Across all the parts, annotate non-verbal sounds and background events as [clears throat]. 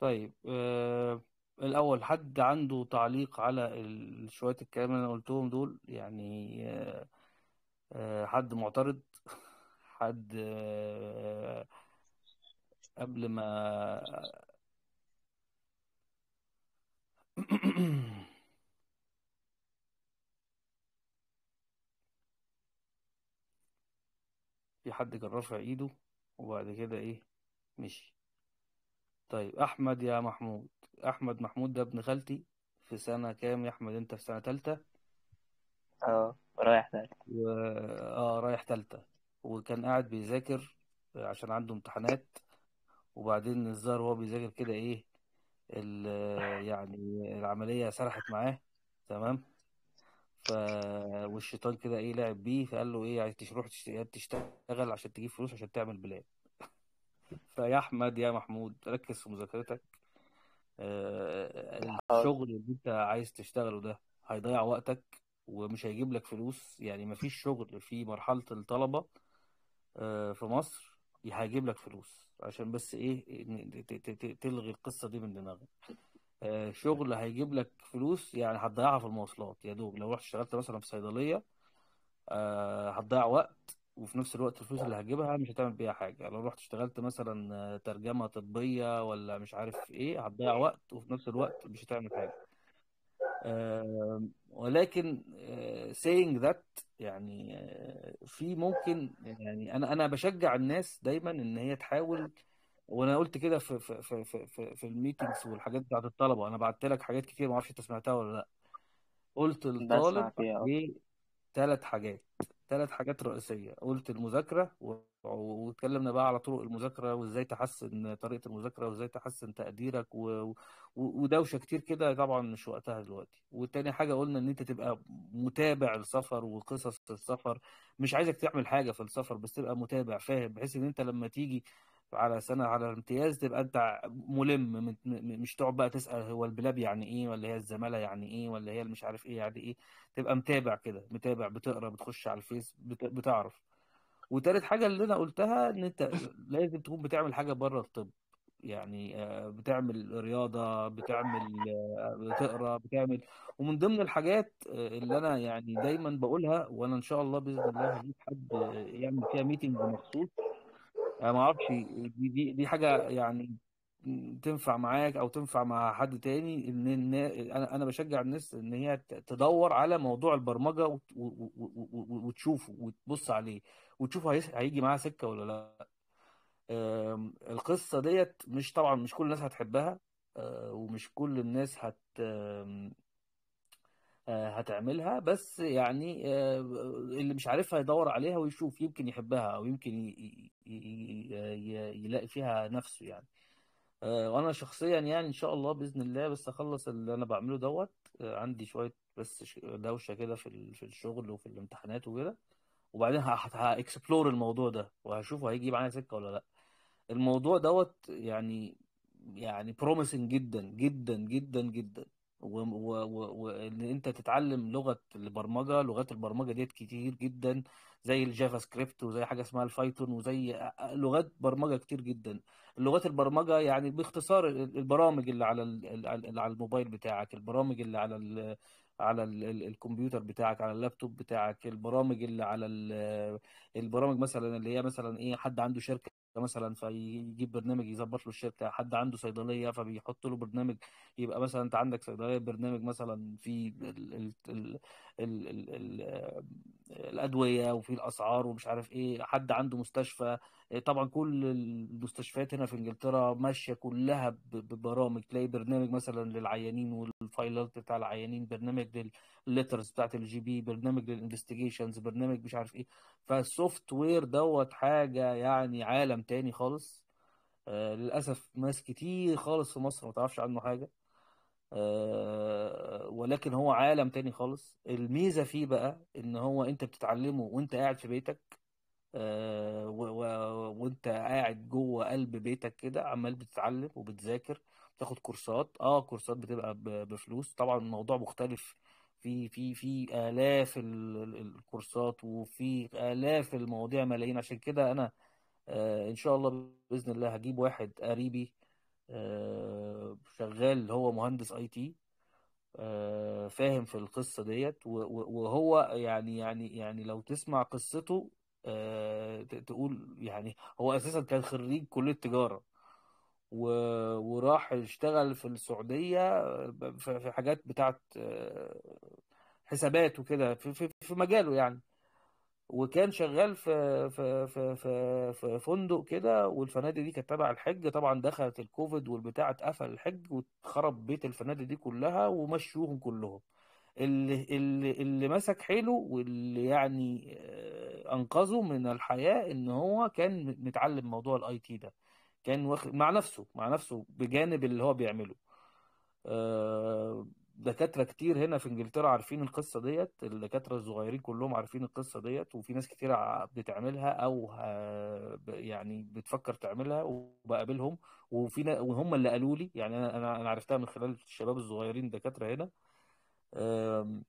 طيب آه الأول حد عنده تعليق على شوية الكلام اللي أنا قلتهم دول يعني آه, آه، حد معترض [laughs] حد آه قبل ما [clears throat] في حد كان رافع ايده وبعد كده ايه مشي طيب احمد يا محمود احمد محمود ده ابن خالتي في سنه كام يا احمد انت في سنه تالتة اه رايح تالتة و... اه رايح تالتة وكان قاعد بيذاكر عشان عنده امتحانات وبعدين الظاهر وهو بيذاكر كده ايه ال... [laughs] يعني العمليه سرحت معاه تمام ف والشيطان كده ايه لعب بيه فقال له ايه عايز تروح تشتغل عشان تجيب فلوس عشان تعمل بلاد فيا احمد يا محمود ركز في مذاكرتك آه، آه. الشغل اللي انت عايز تشتغله ده هيضيع وقتك ومش هيجيب لك فلوس يعني مفيش شغل في مرحله الطلبه آه، في مصر هيجيب لك فلوس عشان بس ايه تلغي القصه دي من دماغك شغل هيجيب لك فلوس يعني هتضيعها في المواصلات يا دوب لو رحت اشتغلت مثلا في صيدليه هتضيع وقت وفي نفس الوقت الفلوس اللي هتجيبها مش هتعمل بيها حاجه لو رحت اشتغلت مثلا ترجمه طبيه ولا مش عارف ايه هتضيع وقت وفي نفس الوقت مش هتعمل حاجه ولكن أه saying that يعني آه، في ممكن يعني انا انا بشجع الناس دايما ان هي تحاول وانا قلت كده في في في في, في الميتنجز والحاجات بتاعت الطلبه انا بعت لك حاجات كتير ما اعرفش انت سمعتها ولا لا قلت للطالب آه. ايه ثلاث حاجات ثلاث حاجات رئيسية قلت المذاكرة و... واتكلمنا بقى على طرق المذاكرة وازاي تحسن طريقة المذاكرة وازاي تحسن تقديرك و... و... ودوشة كتير كده طبعا مش وقتها دلوقتي وتاني حاجة قلنا ان انت تبقى متابع السفر وقصص السفر مش عايزك تعمل حاجة في السفر بس تبقى متابع فاهم بحيث ان انت لما تيجي على سنه على امتياز تبقى انت ملم مش تقعد بقى تسال هو البلاب يعني ايه ولا هي الزماله يعني ايه ولا هي مش عارف ايه يعني ايه تبقى متابع كده متابع بتقرا بتخش على الفيس بتعرف وتالت حاجه اللي انا قلتها ان انت [coughs] لازم تكون بتعمل حاجه بره الطب يعني آه، بتعمل رياضه بتعمل آه، بتقرا بتعمل ومن ضمن الحاجات آه، اللي انا يعني دايما بقولها وانا ان شاء الله باذن الله هجيب حد يعمل فيها ميتنج مخصوص انا ما اعرفش دي, دي دي حاجه يعني تنفع معاك او تنفع مع حد تاني ان انا انا بشجع الناس ان هي تدور على موضوع البرمجه وتشوفه وتبص عليه وتشوف هيجي معاها سكه ولا لا القصه ديت مش طبعا مش كل الناس هتحبها آه، ومش كل الناس هت هتعملها بس يعني آه، اللي مش عارفها يدور عليها ويشوف يمكن يحبها او يمكن يلاقي فيها نفسه يعني آه، وانا شخصيا يعني ان شاء الله باذن الله بس اخلص اللي انا بعمله دوت آه، عندي شويه بس دوشه كده في في الشغل وفي الامتحانات وكده وبعدين هاكسبلور الموضوع ده وهشوف هيجي معايا سكه ولا لا الموضوع دوت يعني يعني بروميسنج جدا جدا جدا جدا وان و... و... و... انت تتعلم لغه البرمجه لغات البرمجه ديت كتير جدا زي الجافا سكريبت وزي حاجه اسمها الفايتون وزي لغات برمجه كتير جدا لغات البرمجه يعني باختصار البرامج اللي على ال... على الموبايل بتاعك البرامج اللي على ال... على ال... الكمبيوتر بتاعك على اللابتوب بتاعك البرامج اللي على ال... البرامج مثلا اللي هي مثلا ايه حد عنده شركه مثلا فيجيب برنامج يظبط له الشركه حد عنده صيدليه فبيحط له برنامج يبقى مثلا انت عندك صيدليه برنامج مثلا في الـ الـ الـ الادويه وفي الاسعار ومش عارف ايه حد عنده مستشفى إيه، طبعا كل المستشفيات هنا في انجلترا ماشيه كلها ببرامج تلاقي برنامج مثلا للعيانين والفايلات بتاع العيانين برنامج للليترز بتاعت الجي بي برنامج للانفستيجيشنز برنامج مش عارف ايه فالسوفت وير دوت حاجه يعني عالم تاني خالص آه للاسف ناس كتير خالص في مصر ما تعرفش عنه حاجه آه، ولكن هو عالم تاني خالص الميزة فيه بقى ان هو انت بتتعلمه وانت قاعد في بيتك آه، وانت قاعد جوه قلب بيتك كده عمال بتتعلم وبتذاكر بتاخد كورسات اه كورسات بتبقى بفلوس طبعا الموضوع مختلف في في في الاف الكورسات وفي الاف المواضيع ملايين عشان كده انا آه، ان شاء الله باذن الله هجيب واحد قريبي آه، شغال هو مهندس اي تي آه، فاهم في القصه ديت وهو يعني يعني يعني لو تسمع قصته آه، تقول يعني هو اساسا كان خريج كليه تجاره وراح اشتغل في السعوديه في حاجات بتاعت حسابات وكده في, في, في مجاله يعني وكان شغال في في في في, في فندق كده والفنادق دي كانت تبع الحج طبعا دخلت الكوفيد والبتاع اتقفل الحج وخرب بيت الفنادق دي كلها ومشوهم كلهم اللي اللي اللي مسك حيله واللي يعني آه، انقذه من الحياه ان هو كان متعلم موضوع الاي تي ده كان واخد مع نفسه مع نفسه بجانب اللي هو بيعمله آه، دكاتره كتير هنا في انجلترا عارفين القصه ديت الدكاتره الصغيرين كلهم عارفين القصه ديت وفي ناس كتير بتعملها او يعني بتفكر تعملها وبقابلهم وفي وهم اللي قالوا لي يعني انا انا عرفتها من خلال الشباب الصغيرين الدكاتره هنا آمم،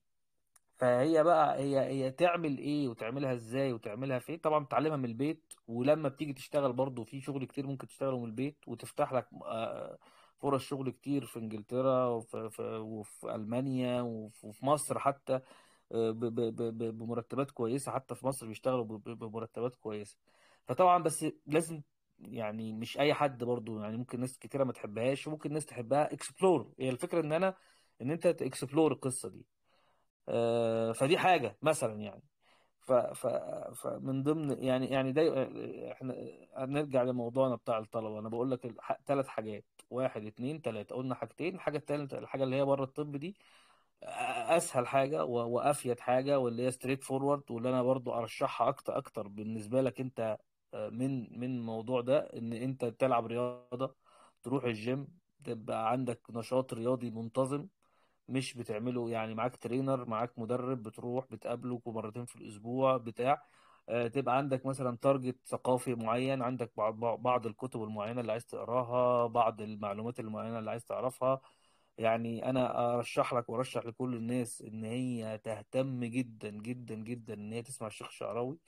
فهي بقى هي هي تعمل ايه وتعملها ازاي وتعملها فين طبعا بتعلمها من البيت ولما بتيجي تشتغل برضه في شغل كتير ممكن تشتغله من البيت وتفتح لك فرص شغل كتير في انجلترا وفي, في وفي المانيا وفي, وفي مصر حتى آه، بمرتبات كويسه حتى في مصر بيشتغلوا بمرتبات كويسه فطبعا بس لازم يعني مش اي حد برضو يعني ممكن ناس كتيره ما تحبهاش وممكن ناس تحبها اكسبلور هي يعني الفكره ان انا ان انت تكسبلور القصه دي آه، فدي حاجه مثلا يعني ف... ف... فمن ضمن يعني يعني ده احنا هنرجع لموضوعنا بتاع الطلبه انا بقول لك ثلاث حاجات واحد اثنين ثلاثه قلنا حاجتين الحاجه الثالثه الحاجه اللي هي بره الطب دي اسهل حاجه وافيد حاجه واللي هي ستريت فورورد واللي انا برضو ارشحها اكتر اكتر بالنسبه لك انت آه، من من الموضوع ده ان انت تلعب رياضه تروح الجيم تبقى عندك نشاط رياضي منتظم مش بتعمله يعني معاك ترينر معاك مدرب بتروح بتقابله مرتين في الاسبوع بتاع آه، تبقى عندك مثلا تارجت ثقافي معين عندك بعض الكتب المعينه اللي عايز تقراها بعض المعلومات المعينه اللي عايز تعرفها يعني انا ارشح لك وارشح لكل الناس ان هي تهتم جدا جدا جدا ان هي تسمع الشيخ الشعراوي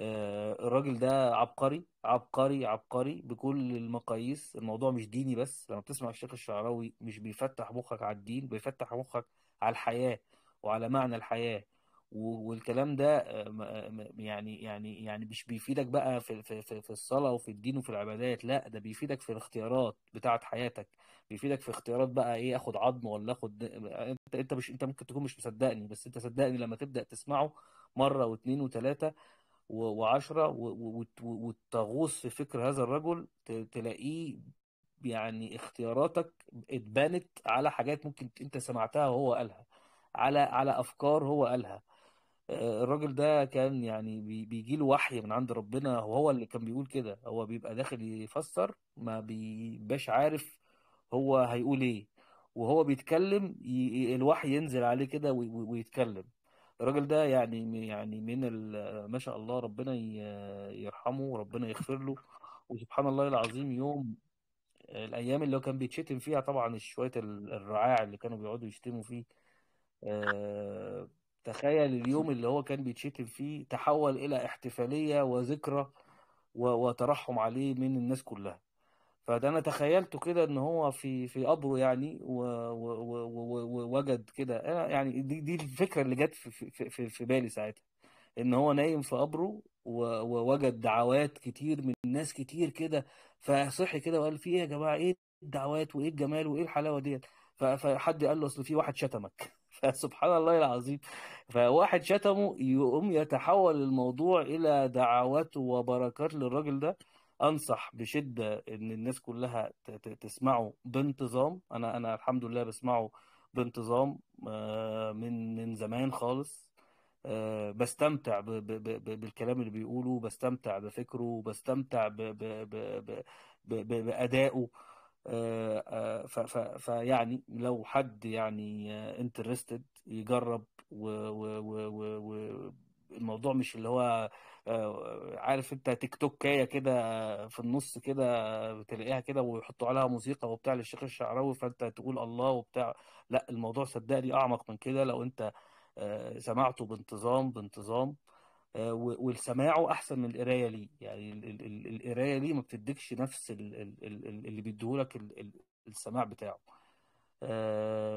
آه، الراجل ده عبقري عبقري عبقري بكل المقاييس الموضوع مش ديني بس لما بتسمع الشيخ الشعراوي مش بيفتح مخك على الدين بيفتح مخك على الحياة وعلى معنى الحياة والكلام ده آه، آه، يعني يعني يعني مش بيفيدك بقى في في في الصلاه وفي الدين وفي العبادات لا ده بيفيدك في الاختيارات بتاعه حياتك بيفيدك في اختيارات بقى ايه اخد عظم ولا اخد انت انت مش انت ممكن تكون مش مصدقني بس انت صدقني لما تبدا تسمعه مره واثنين وثلاثه و10 وتغوص في فكر هذا الرجل تلاقيه يعني اختياراتك اتبنت على حاجات ممكن انت سمعتها وهو قالها على على افكار هو قالها آه، الراجل ده كان يعني بيجي له وحي من عند ربنا وهو اللي كان بيقول كده هو بيبقى داخل يفسر ما بيبقاش عارف هو هيقول ايه وهو بيتكلم الوحي ينزل عليه كده ويتكلم الراجل ده يعني يعني من ما شاء الله ربنا يرحمه وربنا يغفر له وسبحان الله العظيم يوم الايام اللي هو كان بيتشتم فيها طبعا شويه الرعاع اللي كانوا بيقعدوا يشتموا فيه تخيل اليوم اللي هو كان بيتشتم فيه تحول الى احتفاليه وذكرى وترحم عليه من الناس كلها فده انا تخيلته كده ان هو في في قبره يعني ووجد كده انا يعني دي دي الفكره اللي جت في, في, في, في بالي ساعتها ان هو نايم في قبره ووجد دعوات كتير من ناس كتير كده فصحي كده وقال في ايه يا جماعه ايه الدعوات وايه الجمال وايه الحلاوه ديت فحد قال له اصل في واحد شتمك [laughs] فسبحان الله العظيم فواحد شتمه يقوم يتحول الموضوع الى دعوات وبركات للراجل ده انصح بشده ان الناس كلها تسمعه بانتظام انا انا الحمد لله بسمعه بانتظام آه، من من زمان خالص آه، بستمتع بالكلام اللي بيقوله بستمتع بفكره بستمتع بادائه آه، فيعني لو حد يعني انترستد يجرب و, و, و, و الموضوع مش اللي هو آه، عارف انت تيك توكايه كده في النص كده بتلاقيها كده ويحطوا عليها موسيقى وبتاع للشيخ الشعراوي فانت تقول الله وبتاع لا الموضوع صدقني اعمق من كده لو انت آه، سمعته بانتظام بانتظام آه، والسماعه احسن من القرايه ليه يعني القرايه ليه ما بتديكش نفس اللي بيديهولك السماع بتاعه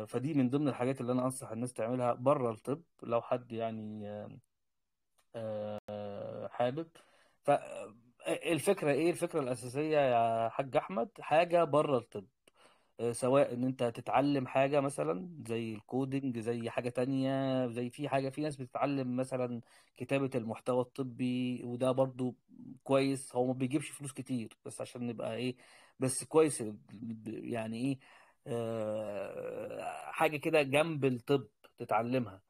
فدي من ضمن الحاجات اللي انا انصح الناس تعملها بره الطب لو حد يعني آه، حابب فالفكره ايه الفكره الاساسيه يا حاج احمد حاجه بره الطب آه، سواء ان انت تتعلم حاجه مثلا زي الكودينج زي حاجه تانية زي في حاجه في ناس بتتعلم مثلا كتابه المحتوى الطبي وده برضو كويس هو ما بيجيبش فلوس كتير بس عشان نبقى ايه بس كويس يعني ايه آه، حاجه كده جنب الطب تتعلمها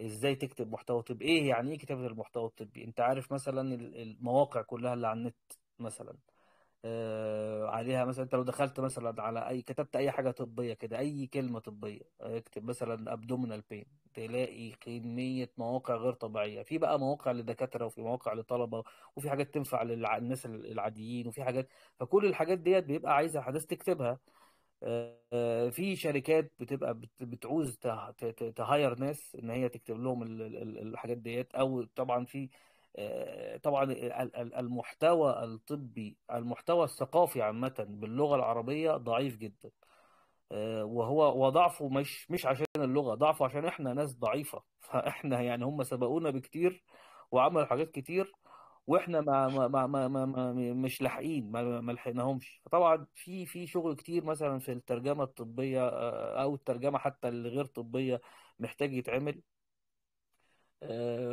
ازاي تكتب محتوى طبي ايه يعني ايه كتابه المحتوى الطبي انت عارف مثلا المواقع كلها اللي على النت مثلا آه، عليها مثلا انت لو دخلت مثلا على اي كتبت اي حاجه طبيه كده اي كلمه طبيه اكتب مثلا ابدومينال بين تلاقي كميه مواقع غير طبيعيه في بقى مواقع لدكاتره وفي مواقع لطلبه وفي حاجات تنفع للناس العاديين وفي حاجات فكل الحاجات ديت بيبقى عايزه حدث تكتبها آه، في شركات بتبقى بتعوز تهاير ناس ان هي تكتب لهم الحاجات ديت او طبعا في آه، طبعا المحتوى الطبي المحتوى الثقافي عامه باللغه العربيه ضعيف جدا آه، وهو وضعفه مش مش عشان اللغه ضعفه عشان احنا ناس ضعيفه [laughs] فاحنا يعني هم سبقونا بكتير وعملوا حاجات كتير واحنا ما ما ما ما ما مش لاحقين ما لحقناهمش طبعا في في شغل كتير مثلا في الترجمه الطبيه او الترجمه حتى الغير طبيه محتاج يتعمل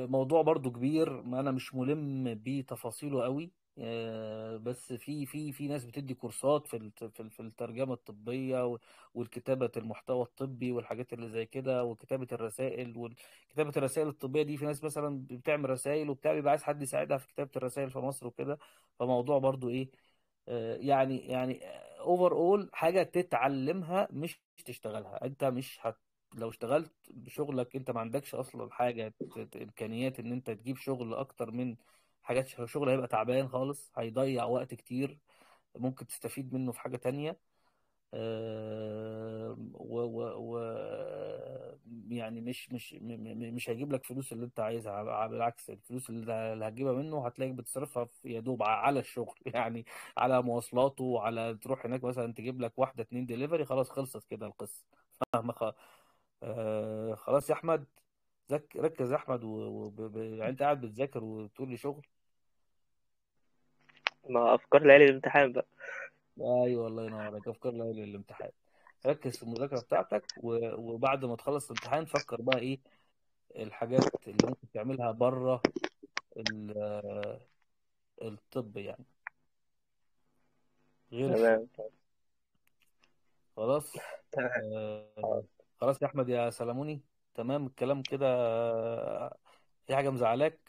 موضوع برضو كبير ما انا مش ملم بتفاصيله قوي آه، بس في في في ناس بتدي كورسات في في الترجمه الطبيه والكتابه المحتوى الطبي والحاجات اللي زي كده وكتابه الرسائل وكتابه الرسائل الطبيه دي في ناس مثلا بتعمل رسائل وبتاع بيبقى عايز حد يساعدها في كتابه الرسائل في مصر وكده فموضوع برضو ايه آه، يعني يعني اوفر اول حاجه تتعلمها مش تشتغلها انت مش هت لو اشتغلت بشغلك انت ما عندكش اصلا حاجه امكانيات ان انت تجيب شغل اكتر من حاجات شغل هيبقى تعبان خالص هيضيع وقت كتير ممكن تستفيد منه في حاجة تانية و, و, و يعني مش مش مش هيجيب لك فلوس اللي انت عايزها بالعكس الفلوس اللي هتجيبها منه هتلاقي بتصرفها يا دوب على الشغل [laughs] يعني على مواصلاته على تروح هناك مثلا تجيب لك واحده اتنين ديليفري خلاص خلصت كده القصه فاهمه آه، خلاص يا احمد ركز يا احمد وانت يعني قاعد بتذاكر وتقول لي شغل ما افكار ليالي الامتحان بقى ايوه الله ينور عليك افكار ليالي الامتحان ركز في المذاكره بتاعتك وبعد ما تخلص الامتحان فكر بقى ايه الحاجات اللي ممكن تعملها بره الطب يعني غير تمام خلاص آه، خلاص يا احمد يا سلاموني تمام الكلام كده آه، في حاجه مزعلاك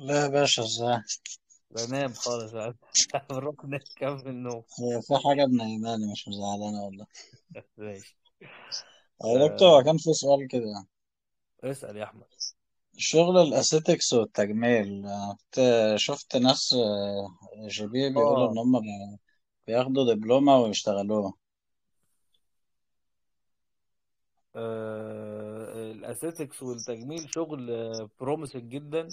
لا يا باشا ازاي بنام خالص بنروح [laughs] نكمل من النوم في حاجة بنيماني مش مزعلانة والله [laughs] ماشي آه، يا دكتور كان في سؤال كده اسأل يا أحمد شغل الاستيكس والتجميل آه، شفت ناس آه، جي بي بيقولوا ان هم بياخدوا دبلومة ويشتغلوها الاسيتكس والتجميل شغل بروميسنج جدا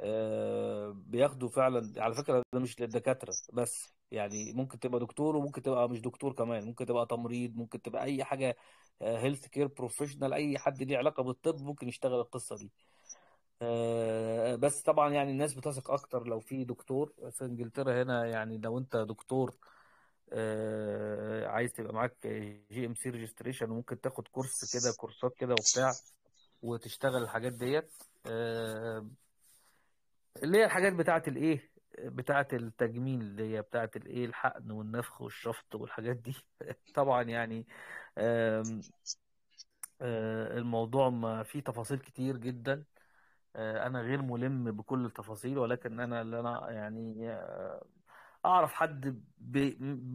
آه، بياخدوا فعلا على فكره ده مش للدكاتره بس يعني ممكن تبقى دكتور وممكن تبقى مش دكتور كمان ممكن تبقى تمريض ممكن تبقى اي حاجه هيلث كير بروفيشنال اي حد ليه علاقه بالطب ممكن يشتغل القصه دي آه، بس طبعا يعني الناس بتثق اكتر لو في دكتور في انجلترا هنا يعني لو انت دكتور آه، عايز تبقى معاك جي ام سي ريجستريشن وممكن تاخد كورس كده كورسات كده وبتاع وتشتغل الحاجات ديت اللي هي الحاجات بتاعه الايه بتاعه التجميل اللي هي بتاعه الايه الحقن والنفخ والشفط والحاجات دي [laughs] طبعا يعني آه، الموضوع ما فيه تفاصيل كتير جدا آه، انا غير ملم بكل التفاصيل ولكن انا اللي انا يعني آه، اعرف حد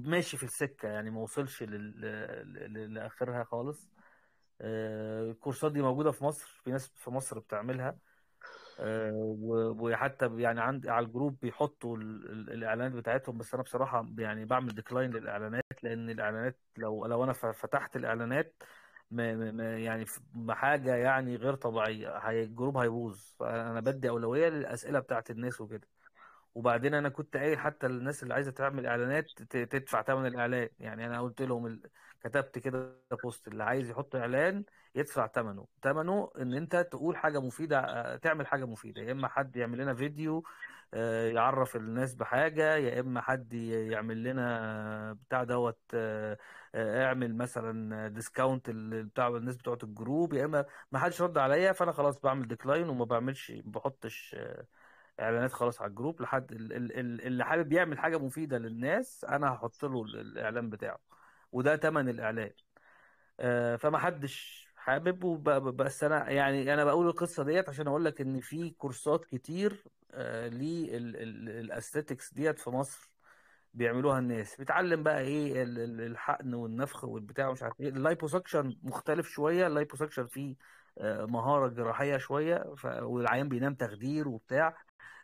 ماشي في السكه يعني ما وصلش لاخرها خالص الكورسات دي موجوده في مصر في ناس في مصر بتعملها وحتى يعني عندي على الجروب بيحطوا الاعلانات بتاعتهم بس انا بصراحه يعني بعمل ديكلاين للاعلانات لان الاعلانات لو لو انا فتحت الاعلانات ما ما يعني حاجه يعني غير طبيعيه الجروب هيبوظ فانا بدي اولويه للاسئله بتاعت الناس وكده وبعدين انا كنت قايل حتى الناس اللي عايزه تعمل اعلانات تدفع ثمن الاعلان يعني انا قلت لهم ال... كتبت كده بوست اللي عايز يحط اعلان يدفع ثمنه ثمنه ان انت تقول حاجه مفيده تعمل حاجه مفيده يا اما حد يعمل لنا فيديو آه، يعرف الناس بحاجه يا اما حد يعمل لنا بتاع دوت آه، آه، اعمل مثلا ديسكاونت بتاع الناس بتوع الجروب يا اما ما حدش رد عليا فانا خلاص بعمل ديكلاين وما بعملش ما بحطش اعلانات خلاص على الجروب لحد اللي حابب يعمل حاجه مفيده للناس انا هحط له الاعلان بتاعه وده تمن الاعلان آه، فما حدش حابب بس انا يعني انا بقول القصه ديت عشان اقول لك ان في كورسات كتير آه، للاستاتكس ديت في مصر بيعملوها الناس بيتعلم بقى ايه الحقن والنفخ والبتاع ومش عارف ايه اللايبوسكشن مختلف شويه اللايبوسكشن فيه آه، مهاره جراحيه شويه والعيان بينام تخدير وبتاع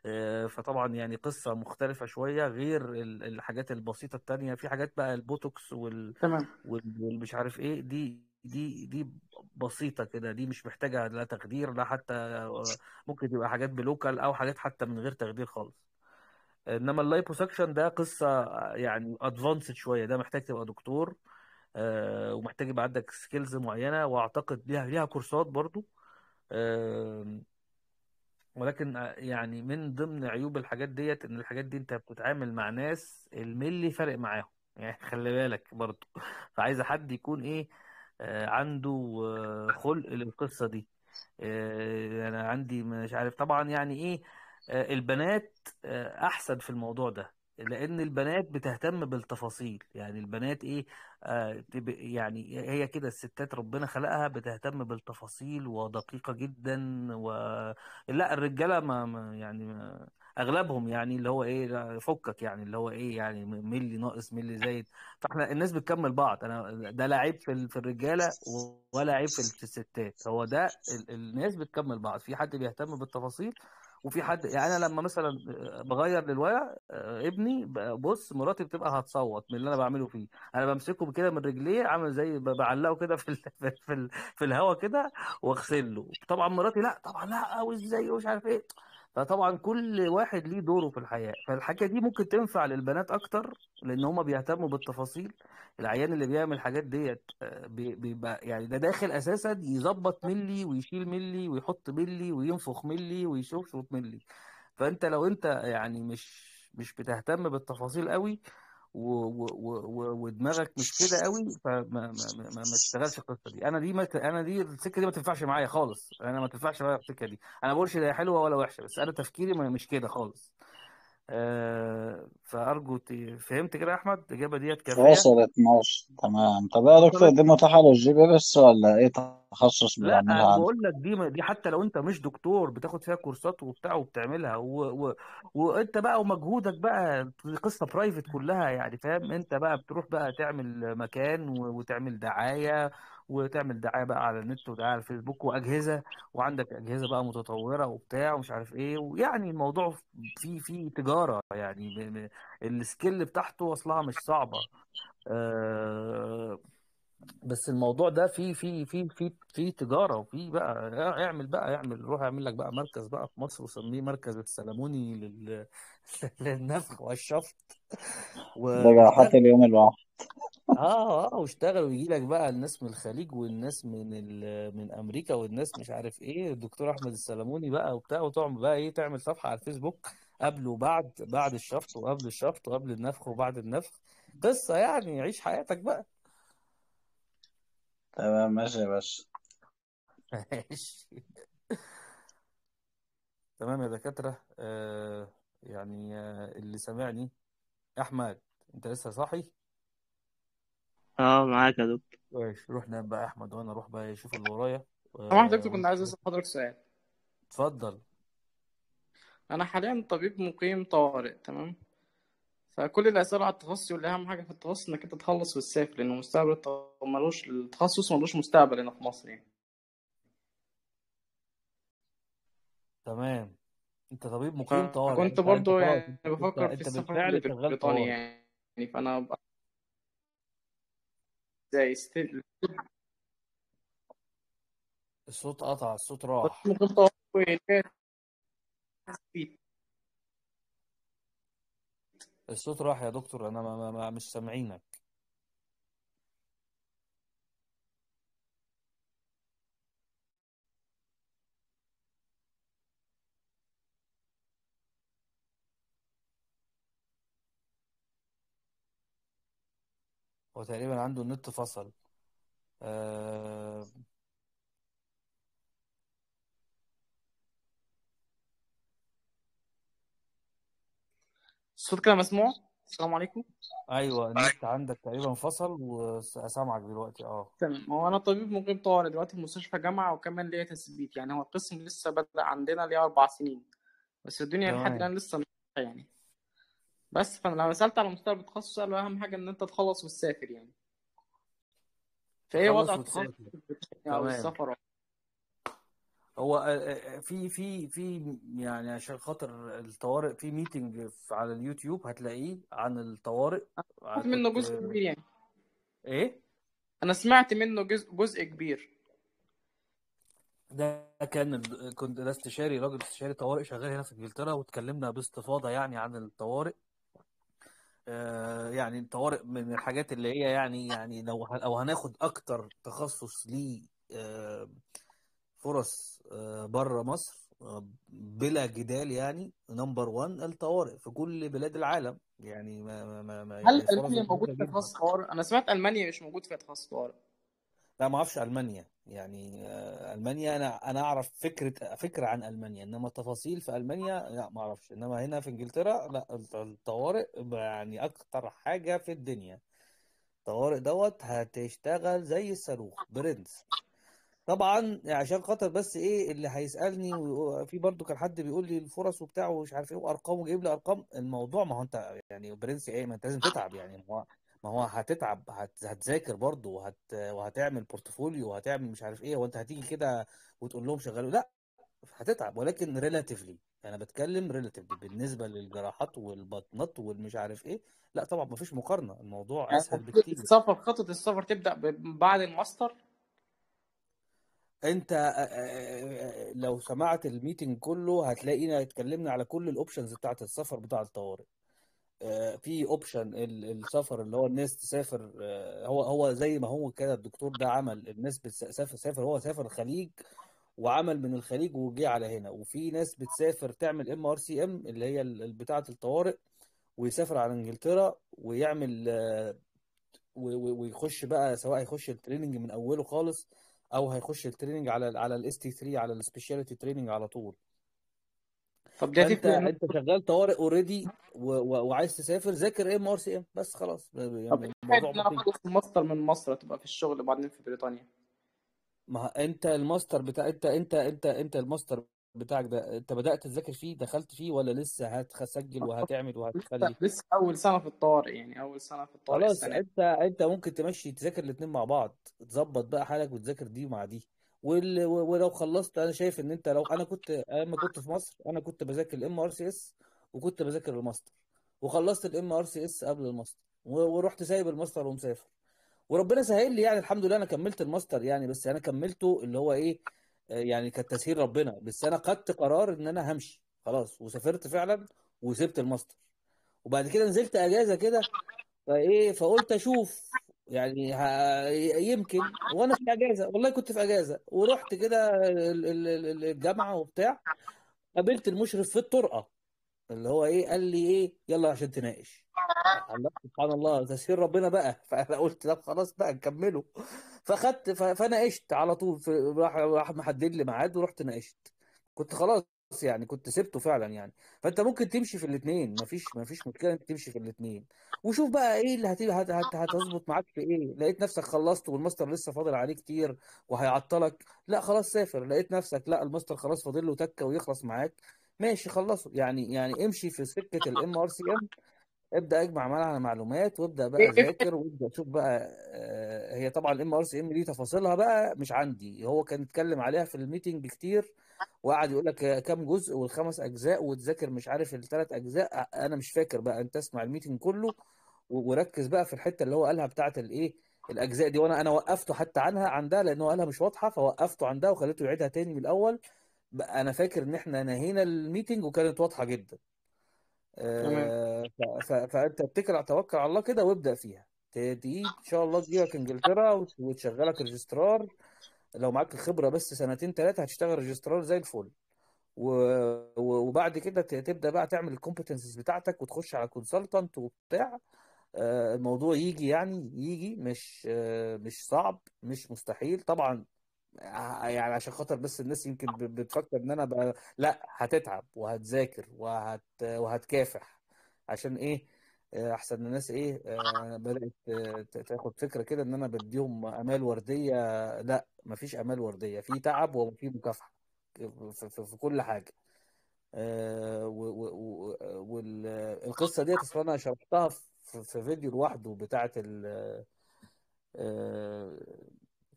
آه، فطبعا يعني قصه مختلفه شويه غير الحاجات البسيطه الثانيه في حاجات بقى البوتوكس وال تمام والمش عارف ايه دي دي دي بسيطه كده دي مش محتاجه لا تخدير لا حتى آه، ممكن تبقى حاجات بلوكال او حاجات حتى من غير تخدير خالص انما اللايبوسكشن ده قصه آه، يعني ادفانسد شويه ده محتاج تبقى دكتور ومحتاج يبقى عندك سكيلز معينه واعتقد ليها ليها كورسات برضو ولكن آه، يعني من ضمن عيوب الحاجات ديت ان الحاجات دي انت بتتعامل مع ناس الملي فارق معاهم [laughs] يعني خلي بالك برضو فعايز حد يكون ايه آه، عنده آه، خلق للقصه دي آه، انا عندي مش عارف طبعا يعني ايه آه، البنات آه، احسن في الموضوع ده لان البنات بتهتم بالتفاصيل يعني البنات ايه آه يعني هي كده الستات ربنا خلقها بتهتم بالتفاصيل ودقيقه جدا و لا الرجاله ما, ما يعني ما اغلبهم يعني اللي هو ايه فكك يعني اللي هو ايه يعني ملي ناقص ملي زايد فاحنا الناس بتكمل بعض انا ده لا عيب في, في الرجاله ولا عيب في الستات هو ده الناس بتكمل بعض في حد بيهتم بالتفاصيل وفي حد يعني انا لما مثلا آه، بغير للورق آه، ابني بص مراتي بتبقى هتصوت من اللي انا بعمله فيه انا بمسكه كده من رجليه عامل زي بعلقه كده في [laughs] في في الهواء كده واغسله طبعا مراتي لا طبعا لا وازاي ومش عارف ايه فطبعا كل واحد ليه دوره في الحياه فالحكايه دي ممكن تنفع للبنات اكتر لان هما بيهتموا بالتفاصيل العيان اللي بيعمل الحاجات ديت آه، بيبقى يعني ده داخل اساسا يظبط ملي ويشيل ملي ويحط ملي وينفخ ملي ويشوف ملي فانت لو انت يعني مش مش بتهتم بالتفاصيل قوي و... و... و... ودماغك مش كده قوي فما ما, ما, ما تشتغلش القصه دي انا دي ما انا دي السكه دي ما تنفعش معايا خالص انا ما تنفعش معايا السكه دي انا بقولش هي حلوه ولا وحشه بس انا تفكيري مش كده خالص آه، فارجو فهمت كده يا احمد الاجابه ديت كافيه وصلت ماشي تمام طب يا دكتور دي متاحه للجي بي بس ولا ايه تخصص لا انا بقول لك دي دي حتى لو انت مش دكتور بتاخد فيها كورسات وبتاع وبتعملها و... و... وانت بقى ومجهودك بقى قصه برايفت كلها يعني فاهم انت بقى بتروح بقى تعمل مكان و... وتعمل دعايه وتعمل دعايه بقى على النت ودعايه على الفيسبوك واجهزه وعندك اجهزه بقى متطوره وبتاع ومش عارف ايه ويعني الموضوع في في تجاره يعني السكيل بتاعته اصلها مش صعبه آه، بس الموضوع ده في في في في في تجاره وفي بقى اعمل بقى اعمل روح اعمل لك بقى مركز بقى في مصر وسميه مركز السلموني لل... [laughs] للنفخ والشفط و... ده حتى اليوم الواحد اه اه واشتغل ويجي لك بقى الناس من الخليج والناس من من امريكا والناس مش عارف ايه الدكتور احمد السلموني بقى وبتاع وتقعد بقى ايه تعمل صفحه على الفيسبوك قبل وبعد بعد الشفط وقبل الشفط وقبل النفخ وبعد النفخ قصه يعني عيش حياتك بقى تمام ماشي يا باشا ماشي تمام يا دكاتره آه يعني آه اللي سامعني احمد انت لسه صاحي اه معاك يا دكتور ماشي روح نام بقى يا احمد وانا اروح بقى إيه، اشوف اللي ورايا طبعا دكتور آه، كنت عايز اسال حضرتك سؤال اتفضل انا حاليا طبيب مقيم طوارئ تمام فكل الاسئله على التخصص والاهم حاجه في التخصص انك انت تخلص وتسافر لان مستقبل ملوش التخصص ملوش مستقبل هنا في مصر يعني تمام انت طبيب مقيم طوارئ كنت برضه يعني بفكر في السفر بالفعل لبريطانيا يعني فانا زي الصوت قطع [laughs] الصوت راح الصوت راح يا دكتور انا ما ما مش سامعينك هو تقريبا عنده النت فصل الصوت آه، كده مسموع السلام عليكم ايوه النت عندك تقريبا فصل واسامعك دلوقتي اه تمام هو انا طبيب مقيم طوارئ دلوقتي في مستشفى جامعه وكمان ليا تثبيت يعني هو القسم لسه بدأ عندنا ليه اربع سنين بس الدنيا لحد الان لسه يعني بس فانا لو سالت على مستوى التخصص قالوا اهم حاجه ان انت تخلص وتسافر يعني فايه وضع التخصص او السفر هو آه، آه، آه، في في في يعني عشان خاطر الطوارئ في ميتنج على اليوتيوب هتلاقيه عن الطوارئ منه جزء كبير يعني ايه انا سمعت منه جزء جزء كبير ده كان كنت ده استشاري راجل استشاري طوارئ شغال هنا في انجلترا واتكلمنا باستفاضه يعني عن الطوارئ آه، يعني طوارئ من الحاجات اللي هي يعني يعني لو لو هناخد اكتر تخصص ليه آه، فرص آه، بره مصر بلا جدال يعني نمبر 1 الطوارئ في كل بلاد العالم يعني ما ما ما هل يعني المانيا موجود فيها تخصص طوارئ؟ انا سمعت المانيا مش موجود فيها تخصص طوارئ لا ما اعرفش المانيا يعني آه، المانيا انا انا اعرف فكره فكره عن المانيا انما تفاصيل في المانيا لا ما اعرفش انما هنا في انجلترا لا الطوارئ يعني اكتر حاجه في الدنيا الطوارئ دوت هتشتغل زي الصاروخ برنس طبعا عشان خاطر بس ايه اللي هيسالني في برضو كان حد بيقول لي الفرص وبتاع ومش عارف ايه وارقام وجايب لي ارقام الموضوع ما هو انت يعني برنس ايه ما انت لازم تتعب يعني ما ما هو هتتعب هت... هتذاكر برضه وهت... وهتعمل بورتفوليو وهتعمل مش عارف ايه وانت هتيجي كده وتقول لهم شغلوا لا هتتعب ولكن ريلاتيفلي انا بتكلم ريلاتيفلي بالنسبه للجراحات والبطنات والمش عارف ايه لا طبعا مفيش مقارنه الموضوع يعني اسهل بكتير السفر خطه السفر تبدا بعد الماستر انت لو سمعت الميتنج كله هتلاقينا اتكلمنا على كل الاوبشنز بتاعه السفر بتاع الطوارئ آه، في اوبشن السفر اللي هو الناس تسافر آه، هو هو زي ما هو كده الدكتور ده عمل الناس بتسافر سافر هو سافر الخليج وعمل من الخليج وجه على هنا وفي ناس بتسافر تعمل ام ار سي ام اللي هي بتاعه الطوارئ ويسافر على انجلترا ويعمل آه، ويخش بقى سواء هيخش التريننج من اوله خالص او هيخش التريننج على على الاس تي 3 على السبيشاليتي تريننج على طول طب ده انت انت شغال طوارئ اوريدي وعايز تسافر ذاكر ام ار سي ام بس خلاص يعني طب اخلص ماستر من مصر تبقى في الشغل وبعدين في بريطانيا ما انت الماستر بتاع انت انت انت انت الماستر بتاعك ده انت بدات تذاكر فيه دخلت فيه ولا لسه هتسجل [laughs] وهتعمل وهتخلي لسه اول سنه في الطوارئ يعني اول سنه في الطوارئ خلاص انت انت ممكن تمشي تذاكر الاثنين مع بعض تظبط بقى حالك وتذاكر دي مع دي ولو خلصت انا شايف ان انت لو انا كنت لما كنت في مصر انا كنت بذاكر الام ار سي اس وكنت بذاكر الماستر وخلصت الام ار سي اس قبل الماستر ورحت سايب الماستر ومسافر وربنا سهل لي يعني الحمد لله انا كملت الماستر يعني بس انا كملته اللي هو ايه يعني كان تسهيل ربنا بس انا خدت قرار ان انا همشي خلاص وسافرت فعلا وسبت الماستر وبعد كده نزلت اجازه كده فايه فقلت اشوف يعني ها يمكن وانا في اجازه والله كنت في اجازه ورحت كده الجامعه وبتاع قابلت المشرف في الطرقه اللي هو ايه قال لي ايه يلا عشان تناقش الله سبحان الله تسخير ربنا بقى [laughs] فانا قلت طب خلاص بقى نكمله فخدت فناقشت على طول راح راح محدد لي ميعاد ورحت ناقشت كنت خلاص يعني كنت سبته فعلا يعني فانت ممكن تمشي في الاثنين مفيش مفيش مشكله انك تمشي في الاثنين وشوف بقى ايه اللي هتبقى هت... هت... هتظبط معاك في ايه لقيت نفسك خلصت والماستر لسه فاضل عليه كتير وهيعطلك لا خلاص سافر لقيت نفسك لا الماستر خلاص فاضل له تكه ويخلص معاك ماشي خلصه يعني يعني امشي في سكه الام ار سي ام ابدا اجمع على معلومات وابدا بقى [laughs] اذاكر وابدا اشوف بقى آه، هي طبعا الام ار سي ام دي تفاصيلها بقى مش عندي هو كان اتكلم عليها في الميتنج كتير وقعد يقول لك كام جزء والخمس اجزاء وتذاكر مش عارف الثلاث اجزاء انا مش فاكر بقى انت اسمع الميتنج كله وركز بقى في الحته اللي هو قالها بتاعه الايه الاجزاء دي وانا انا وقفته حتى عنها عندها لان هو قالها مش واضحه فوقفته عندها وخليته يعيدها تاني من الاول انا فاكر ان احنا نهينا الميتنج وكانت واضحه جدا آه، فانت اتكل توكل على الله كده وابدا فيها دي ان شاء الله تجيلك انجلترا وتشغلك ريجسترار لو معاك الخبره بس سنتين ثلاثه هتشتغل ريجسترار زي الفل وبعد كده تبدا بقى تعمل الكومبتنسز بتاعتك وتخش على كونسلتنت وبتاع آه، الموضوع يجي يعني يجي مش آه، مش صعب مش مستحيل طبعا آه، يعني عشان خاطر بس الناس يمكن بتفكر ان انا بقى لا هتتعب وهتذاكر وهت وهتكافح عشان ايه آه، احسن الناس ايه آه، بدات تاخد فكره كده ان انا بديهم امال ورديه لا مفيش امال ورديه في تعب وفي مكافحه في كل حاجه والقصه ديت اصلا انا شرحتها في فيديو لوحده بتاعت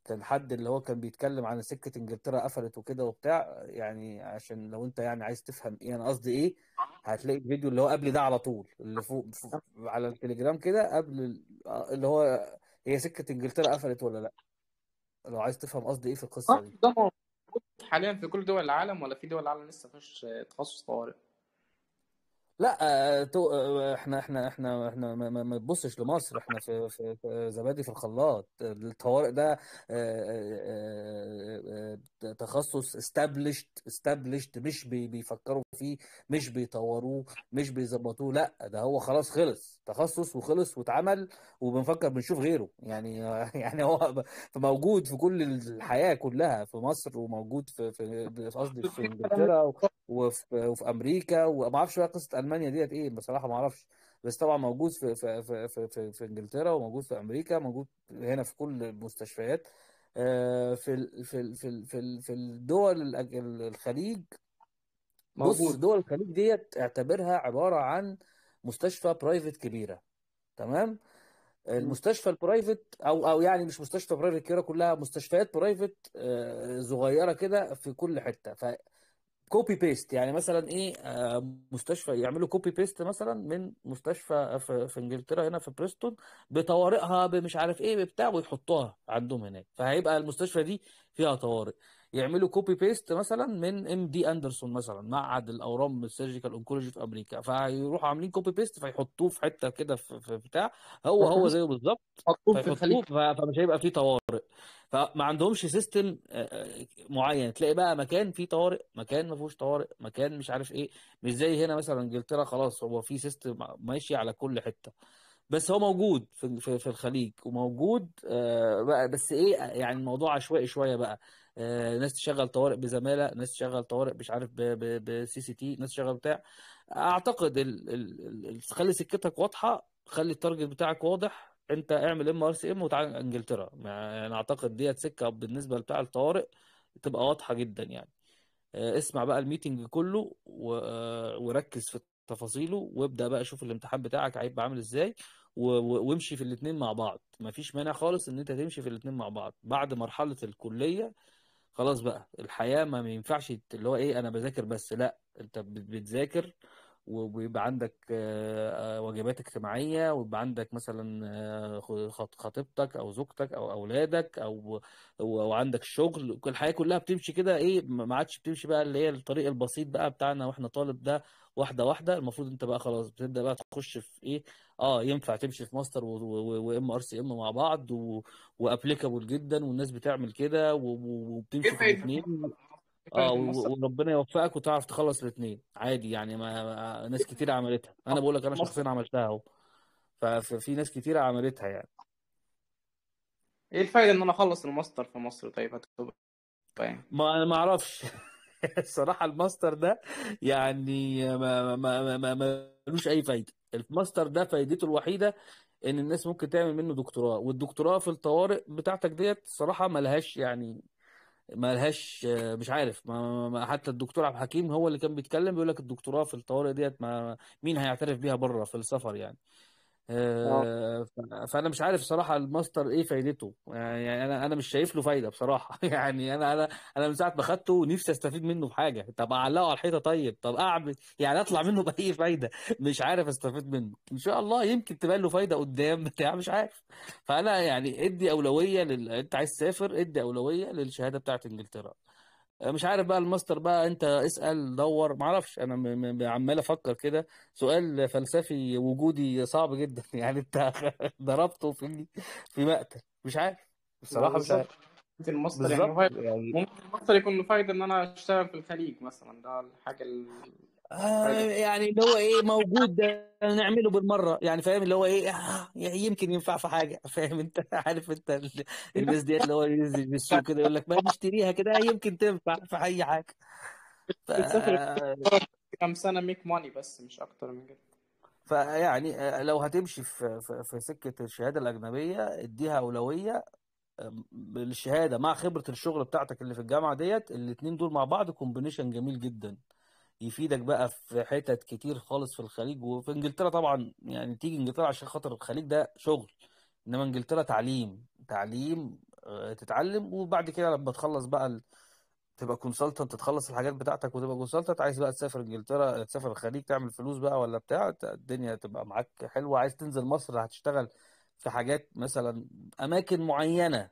كان حد اللي هو كان بيتكلم عن سكه انجلترا قفلت وكده وبتاع يعني عشان لو انت يعني عايز تفهم ايه انا قصدي ايه هتلاقي الفيديو اللي هو قبل ده على طول اللي فوق, فوق على التليجرام كده قبل آه، اللي هو هي سكه انجلترا قفلت ولا لا لو عايز تفهم قصدي ايه في القصه آه، دي حاليا في كل دول العالم ولا في دول العالم لسه ما فيهاش تخصص طوارئ لا آه، تو آه، احنا احنا احنا احنا ما تبصش لمصر احنا في في, في زبادي في الخلاط الطوارئ ده آه، تخصص استابلشت استابلشت مش بيفكروا فيه مش بيطوروه مش بيظبطوه لا ده هو خلاص خلص تخصص وخلص واتعمل وبنفكر بنشوف غيره يعني [laughs] يعني هو موجود في كل الحياه كلها في مصر وموجود في في قصدي في انجلترا وفي, وفي امريكا وما اعرفش بقى قصه المانيا ديت ايه بصراحه ما اعرفش بس طبعا موجود في في في في, في, في انجلترا وموجود في امريكا موجود هنا في كل المستشفيات آه، في في في في, في الدول الخليج موجود بص دول الخليج ديت اعتبرها عباره عن مستشفى برايفت كبيره تمام المستشفى البرايفت او او يعني مش مستشفى برايفت كبيره كلها مستشفيات برايفت آه، صغيره كده في كل حته ف كوبي بيست يعني مثلا ايه آه، مستشفى يعملوا كوبي بيست مثلا من مستشفى في, انجلترا هنا في بريستون بطوارئها بمش عارف ايه بتاع ويحطوها عندهم هناك فهيبقى المستشفى دي فيها طوارئ يعملوا كوبي بيست مثلا من ام دي اندرسون مثلا معهد الاورام السيرجيكال اونكولوجي في امريكا فيروحوا عاملين كوبي بيست فيحطوه في حته كده في بتاع هو هو زيه بالظبط فيحطوه فمش هيبقى فيه طوارئ فما عندهمش سيستم آه، آه، معين تلاقي بقى مكان فيه طوارئ مكان ما فيهوش طوارئ مكان مش عارف ايه مش زي هنا مثلا انجلترا خلاص هو في سيستم ماشي على كل حته بس هو موجود في في الخليج وموجود آه، بقى بس ايه يعني الموضوع عشوائي شويه بقى آه، ناس تشغل طوارئ بزماله ناس تشغل طوارئ مش عارف بسي سي تي ناس تشغل بتاع اعتقد ال... ال... ال... خلي سكتك واضحه خلي التارجت بتاعك واضح انت اعمل ام ار سي ام وتعالى انجلترا يعني اعتقد ديت سكه بالنسبه بتاع الطوارئ تبقى واضحه جدا يعني آه، اسمع بقى الميتنج كله و... آه، وركز في تفاصيله وابدا بقى شوف الامتحان بتاعك هيبقى عامل ازاي و... وامشي في الاثنين مع بعض مفيش مانع خالص ان انت تمشي في الاثنين مع بعض بعد مرحله الكليه خلاص بقى الحياه ما ينفعش اللي هو ايه انا بذاكر بس لا انت بتذاكر وبيبقى عندك واجبات اجتماعيه ويبقى عندك مثلا خطيبتك او زوجتك او اولادك او وعندك شغل الحياه كلها بتمشي كده ايه ما عادش بتمشي بقى اللي هي الطريق البسيط بقى بتاعنا واحنا طالب ده واحده واحده المفروض انت بقى خلاص بتبدا بقى تخش في ايه اه ينفع تمشي في ماستر وام ار سي ام مع بعض وابليكابل جدا والناس بتعمل كده وبتمشي في الاثنين اه وربنا يوفقك وتعرف تخلص الاثنين عادي يعني ما ناس كتير عملتها انا بقول لك انا شخصيا عملتها اهو ففي ناس كتير عملتها يعني ايه الفايده ان انا اخلص الماستر في مصر طيب هتبقى يعني. ما انا ما اعرفش [laughs] الصراحه الماستر ده يعني ما, ما, ما ملوش اي فايده الماستر ده فائدته الوحيده ان الناس ممكن تعمل منه دكتوراه والدكتوراه في الطوارئ بتاعتك ديت الصراحه ملهاش يعني ملهاش مش عارف ما ما حتى الدكتور عبد الحكيم هو اللي كان بيتكلم بيقول لك الدكتوراه في الطوارئ ديت ما مين هيعترف بيها بره في السفر يعني اه آه، فانا مش عارف صراحه الماستر ايه فايدته يعني, يعني انا انا مش شايف له فايده بصراحه [laughs] يعني انا انا انا من ساعه ما خدته نفسي استفيد منه بحاجه طب اعلقه على الحيطه طيب طب اعمل [laughs] يعني اطلع منه باي [laughs] فايده مش عارف استفيد منه ان شاء الله يمكن تبان له فايده قدام بتاع يعني مش عارف فانا يعني ادي اولويه لل... انت عايز تسافر ادي اولويه للشهاده بتاعت انجلترا آه، مش عارف بقى الماستر بقى انت اسال دور معرفش انا عمال افكر كده سؤال فلسفي وجودي صعب جدا [laughs] يعني انت ضربته في في مقتل مش عارف بصراحه مش عارف ممكن الماستر يعني, يعني ممكن الماستر يكون له فايده ان انا اشتغل في الخليج مثلا ده الحاجه اللي طيب. آه، يعني اللي هو ايه موجود نعمله بالمره يعني فاهم اللي هو ايه آه يمكن ينفع في حاجه [laughs] فاهم انت عارف انت الناس دي اللي هو ينزل بالسوق كده يقول لك ما نشتريها كده آه، يمكن تنفع في اي حاجه ف... كام سنه ميك ماني بس مش اكتر من كده فيعني آه، لو هتمشي في في سكه الشهاده الاجنبيه اديها اولويه بالشهاده مع خبره الشغل بتاعتك اللي في الجامعه ديت الاثنين دول مع بعض كومبينيشن جميل جدا يفيدك بقى في حتت كتير خالص في الخليج وفي انجلترا طبعا يعني تيجي انجلترا عشان خاطر الخليج ده شغل انما انجلترا تعليم تعليم آه، تتعلم وبعد كده لما تخلص بقى ال... تبقى كونسلتنت تخلص الحاجات بتاعتك وتبقى كونسلتنت عايز بقى تسافر انجلترا آه، تسافر الخليج تعمل فلوس بقى ولا بتاع الدنيا تبقى معاك حلوه عايز تنزل مصر هتشتغل في حاجات مثلا اماكن معينه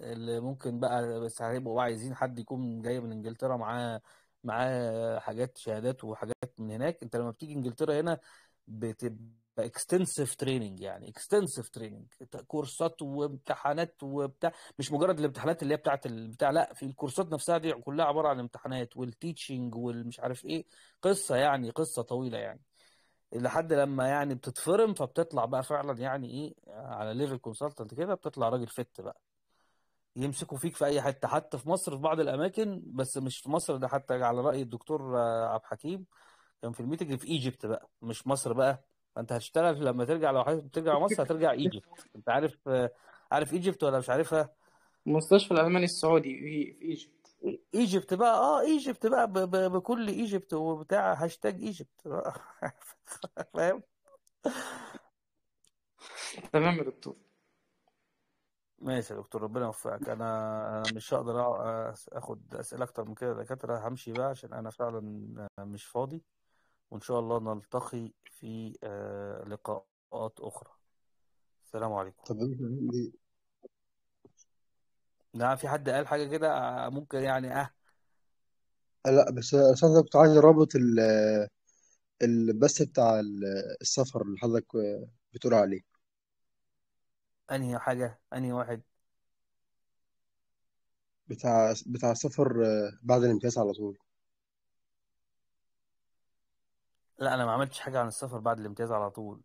اللي ممكن بقى بس هيبقوا عايزين حد يكون جاي من انجلترا معاه معاه حاجات شهادات وحاجات من هناك انت لما بتيجي انجلترا هنا بتبقى اكستنسيف تريننج يعني اكستنسيف تريننج كورسات وامتحانات وبتاع مش مجرد الامتحانات اللي هي بتاعه البتاع لا في الكورسات نفسها دي كلها عباره عن امتحانات والتيتشنج والمش عارف ايه قصه يعني قصه طويله يعني لحد لما يعني بتتفرم فبتطلع بقى فعلا يعني ايه على ليفل كونسلتنت كده بتطلع راجل فت بقى يمسكوا فيك في اي حته حتى في مصر في بعض الاماكن بس مش في مصر ده حتى على راي الدكتور آه، عبد الحكيم كان في الميتنج في ايجيبت بقى مش مصر بقى انت هتشتغل لما ترجع لو ترجع مصر هترجع ايجيبت انت عارف آه، عارف ايجيبت ولا مش عارفها المستشفى الالماني السعودي في ايجيبت ايجيبت بقى اه ايجيبت بقى ب... ب... بكل ايجيبت وبتاع هاشتاج ايجيبت [laughs] فاهم تمام يا دكتور ماشي يا دكتور ربنا يوفقك انا مش هقدر اخد اسئله اكتر من كده يا دكاتره همشي بقى عشان انا فعلا مش فاضي وان شاء الله نلتقي في آه، لقاءات اخرى السلام عليكم طب نعم في حد قال حاجه كده آه، ممكن يعني اه لا بس انا كنت عايز رابط البث بتاع السفر اللي حضرتك بتقول عليه انهي حاجه انهي واحد بتاع بتاع السفر آه، بعد الامتياز على طول لا انا ما عملتش حاجه عن السفر بعد الامتياز على طول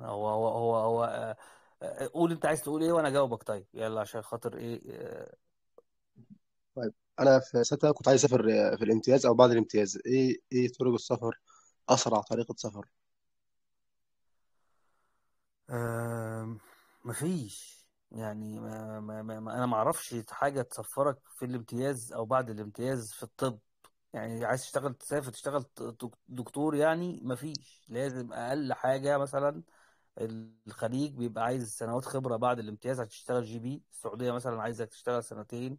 هو هو هو, هو آه، آه، قول انت عايز تقول ايه وانا اجاوبك طيب يلا عشان خاطر ايه طيب انا في ستة كنت عايز اسافر في الامتياز او بعد الامتياز ايه ايه طرق السفر اسرع طريقة سفر آم، مفيش يعني ما ما ما انا ما اعرفش حاجه تسفرك في الامتياز او بعد الامتياز في الطب يعني عايز تشتغل تسافر تشتغل دكتور يعني مفيش لازم اقل حاجه مثلا الخليج بيبقى عايز سنوات خبره بعد الامتياز عشان تشتغل جي بي السعوديه مثلا عايزك تشتغل سنتين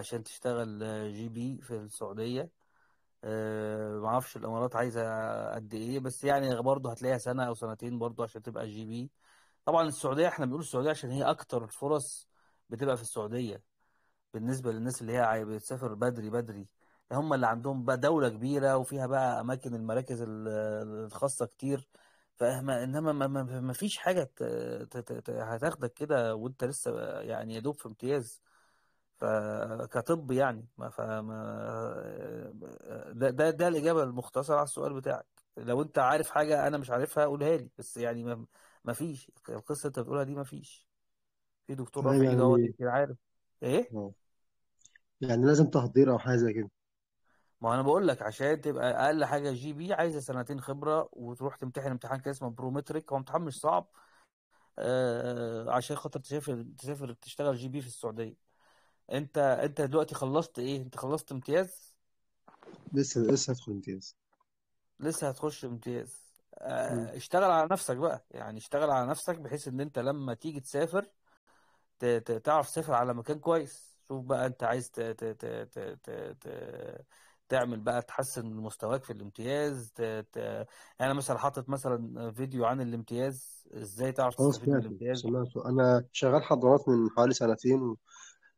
عشان تشتغل جي بي في السعوديه آه، ما معرفش الامارات عايزه قد ايه بس يعني برضه هتلاقيها سنه او سنتين برضه عشان تبقى جي بي طبعا السعوديه احنا بنقول السعوديه عشان هي اكتر الفرص بتبقى في السعوديه بالنسبه للناس اللي هي بتسافر بدري بدري يعني هم اللي عندهم بقى دوله كبيره وفيها بقى اماكن المراكز الخاصه كتير فاهم انما ما فيش حاجه هتاخدك كده وانت لسه يعني يا دوب في امتياز فكطب يعني ما فما ده, ده ده الإجابة المختصرة على السؤال بتاعك لو أنت عارف حاجة أنا مش عارفها قولها لي بس يعني ما مفيش القصه انت بتقولها دي مفيش في دكتور رافعي يعني دوت كتير عارف ايه آه. يعني لازم تحضير او حاجه زي كده ما انا بقول لك عشان تبقى اقل حاجه جي بي عايزه سنتين خبره وتروح تمتحن امتحان كده اسمه برومتريك هو امتحان مش صعب آه عشان خاطر تسافر تسافر تشتغل جي بي في السعوديه انت انت دلوقتي خلصت ايه انت خلصت امتياز لسه لسه هدخل امتياز لسه هتخش امتياز آه، اشتغل على نفسك بقى يعني اشتغل على نفسك بحيث ان انت لما تيجي تسافر تعرف تسافر على مكان كويس شوف بقى انت عايز تـ تـ تـ تـ تـ تـ تعمل بقى تحسن من مستواك في الامتياز تـ تـ يعني انا مثلا حاطط مثلا فيديو عن الامتياز ازاي تعرف تستفيد من الامتياز سمعته انا شغال حضارات من حوالي سنتين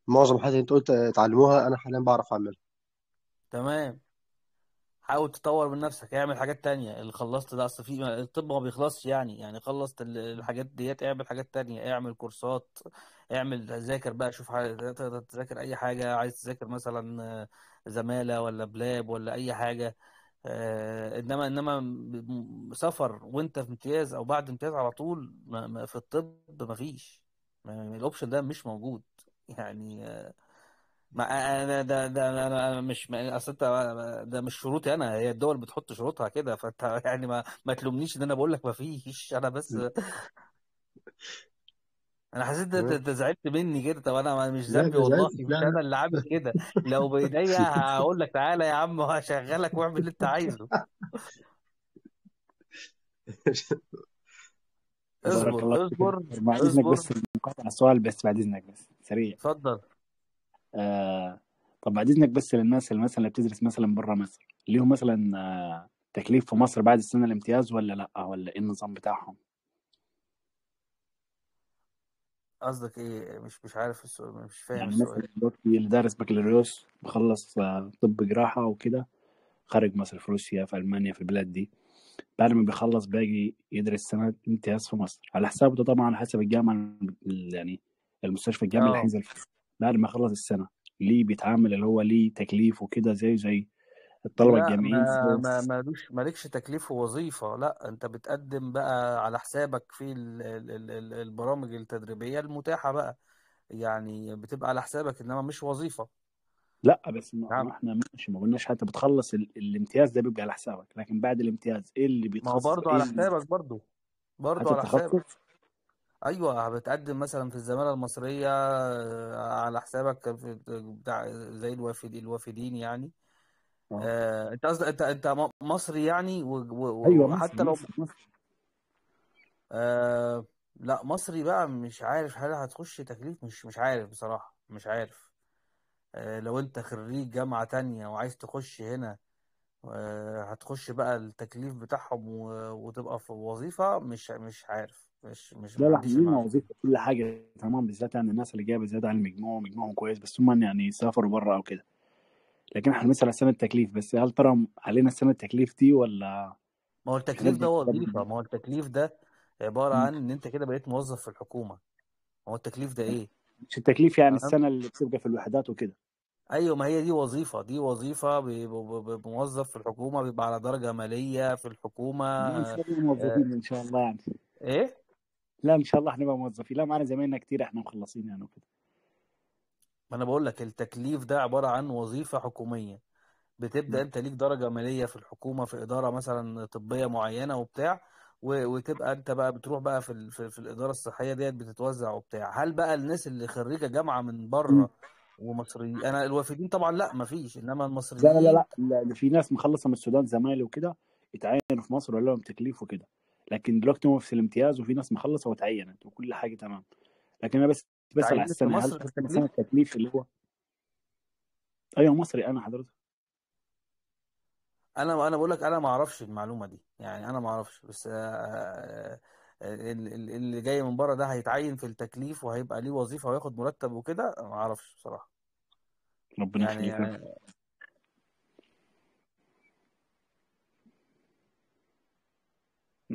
معظم الحاجات اللي انت قلت اتعلموها انا حاليا بعرف اعملها تمام حاول تطور من نفسك اعمل حاجات تانية اللي خلصت ده اصل في الطب ما بيخلصش يعني يعني خلصت الحاجات ديت اعمل حاجات تانية اعمل كورسات اعمل ذاكر بقى شوف تقدر تذاكر اي حاجة عايز تذاكر مثلا آه، زمالة ولا بلاب ولا اي حاجة آه، انما انما سفر وانت في امتياز او بعد امتياز على طول في الطب مفيش الاوبشن ده مش موجود يعني آه ما انا ده ده انا مش اصل انت ده مش شروطي انا هي الدول بتحط شروطها كده فانت [laughs] يعني ما ما تلومنيش ان انا بقول لك ما فيش انا بس انا حسيت ان انت زعلت مني كده طب انا مش لا ذنبي انت والله زعلت مش لا انا اللي عامل [laughs] كده لو بايديا هقول لك تعالى يا عم هشغلك واعمل اللي انت عايزه بارك اصبر الله فيك اصبر مع اذنك اصبر بس مقاطع السؤال بس بعد اذنك بس سريع اتفضل آه، طب بعد اذنك بس للناس اللي مثلا بتدرس مثلا بره مصر هم مثلا آه، تكليف في مصر بعد السنه الامتياز ولا لا ولا ايه النظام بتاعهم قصدك ايه مش مش عارف السؤال مش فاهم يعني السؤال مثلا دلوقتي اللي دارس بكالوريوس مخلص آه، طب جراحه وكده خارج مصر في روسيا في المانيا في البلاد دي بعد ما بيخلص باجي يدرس سنه امتياز في مصر على حسابه ده طبعا حسب الجامعه يعني المستشفى الجامعي اللي هينزل فيه بعد ما يخلص السنه ليه بيتعامل اللي هو ليه تكليف وكده زي زي الطلبه الجامعيين ما مالوش مالكش تكليف ووظيفه لا انت بتقدم بقى على حسابك في البرامج التدريبيه المتاحه بقى يعني بتبقى على حسابك انما مش وظيفه لا بس ما نعم. احنا مش ما قلناش حتى بتخلص الامتياز ده بيبقى على حسابك لكن بعد الامتياز ايه اللي بيتخصص ما هو برضه إيه على حسابك برضه برضه على حسابك أيوه بتقدم مثلا في الزمالة المصرية آه، على حسابك في- بتاع زي الوافد الوافدين يعني اه آه، أنت قصدك أنت أنت مصري يعني ايوه مصري وحتى لو مصري مصري آه لا مصري بقى مش عارف هل هتخش تكليف مش مش عارف بصراحة مش عارف آه لو انت خريج جامعة تانية وعايز تخش هنا آه هتخش بقى التكليف بتاعهم وتبقى في وظيفة مش مش عارف مش مش لا لا عاملين وظيفه كل حاجه تمام بالذات يعني الناس اللي جايه زياده عن المجموع مجموعهم كويس بس هم يعني سافروا بره او كده لكن احنا مثلا سنه التكليف بس هل ترى علينا سنه التكليف دي ولا ما هو التكليف ده وظيفه ما هو التكليف ده عباره عن ان انت كده بقيت موظف في الحكومه ما هو التكليف ده ايه؟ مش التكليف يعني السنه اللي بتبقى في الوحدات وكده ايوه ما هي دي وظيفه دي وظيفه بموظف في الحكومه بيبقى على درجه ماليه في الحكومه موظفين آه، ان شاء الله يعني ايه لا ان شاء الله هنبقى موظفين لا معانا زمايلنا كتير احنا مخلصين يعني وكده ما انا بقول لك التكليف ده عباره عن وظيفه حكوميه بتبدا انت ليك درجه ماليه في الحكومه في اداره مثلا طبيه معينه وبتاع وتبقى انت بقى بتروح بقى في في, في الاداره الصحيه ديت بتتوزع وبتاع هل بقى الناس اللي خريجه جامعه من بره ومصري انا الوافدين طبعا لا ما فيش انما المصريين لا لا لا, لا. في ناس مخلصه من السودان زمايلي وكده اتعينوا في مصر ولا لهم تكليف وكده لكن دلوقتي هو في الامتياز وفي ناس مخلصه وتعينت وكل حاجه تمام لكن انا بس بس على السنه هل سنه التكليف اللي هو ايوه مصري انا حضرتك انا انا بقول لك انا ما اعرفش المعلومه دي يعني انا ما اعرفش بس آه، آه، آه، اللي جاي من بره ده هيتعين في التكليف وهيبقى ليه وظيفه وياخد مرتب وكده ما اعرفش بصراحه ربنا يعني, يعني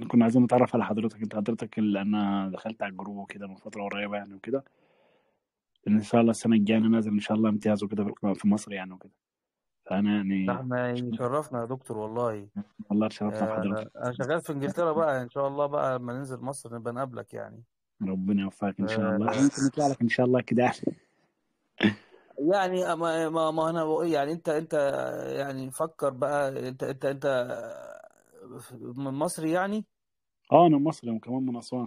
كنا عايزين نتعرف على حضرتك انت حضرتك اللي انا دخلت على الجروب وكده من فتره قريبه يعني وكده ان شاء الله السنه الجايه انا نازل ان شاء الله امتياز وكده في مصر يعني وكده فانا يعني احنا يشرفنا يا دكتور والله والله اتشرفت بحضرتك آه، انا شغال في انجلترا بقى ان شاء الله بقى لما ننزل مصر نبقى نقابلك يعني ربنا يوفقك ان شاء الله آه، ممكن نطلع لك ان شاء الله كده يعني يعني ما ما انا يعني انت انت يعني فكر بقى انت انت انت من مصري يعني؟ اه انا مصري وكمان من اسوان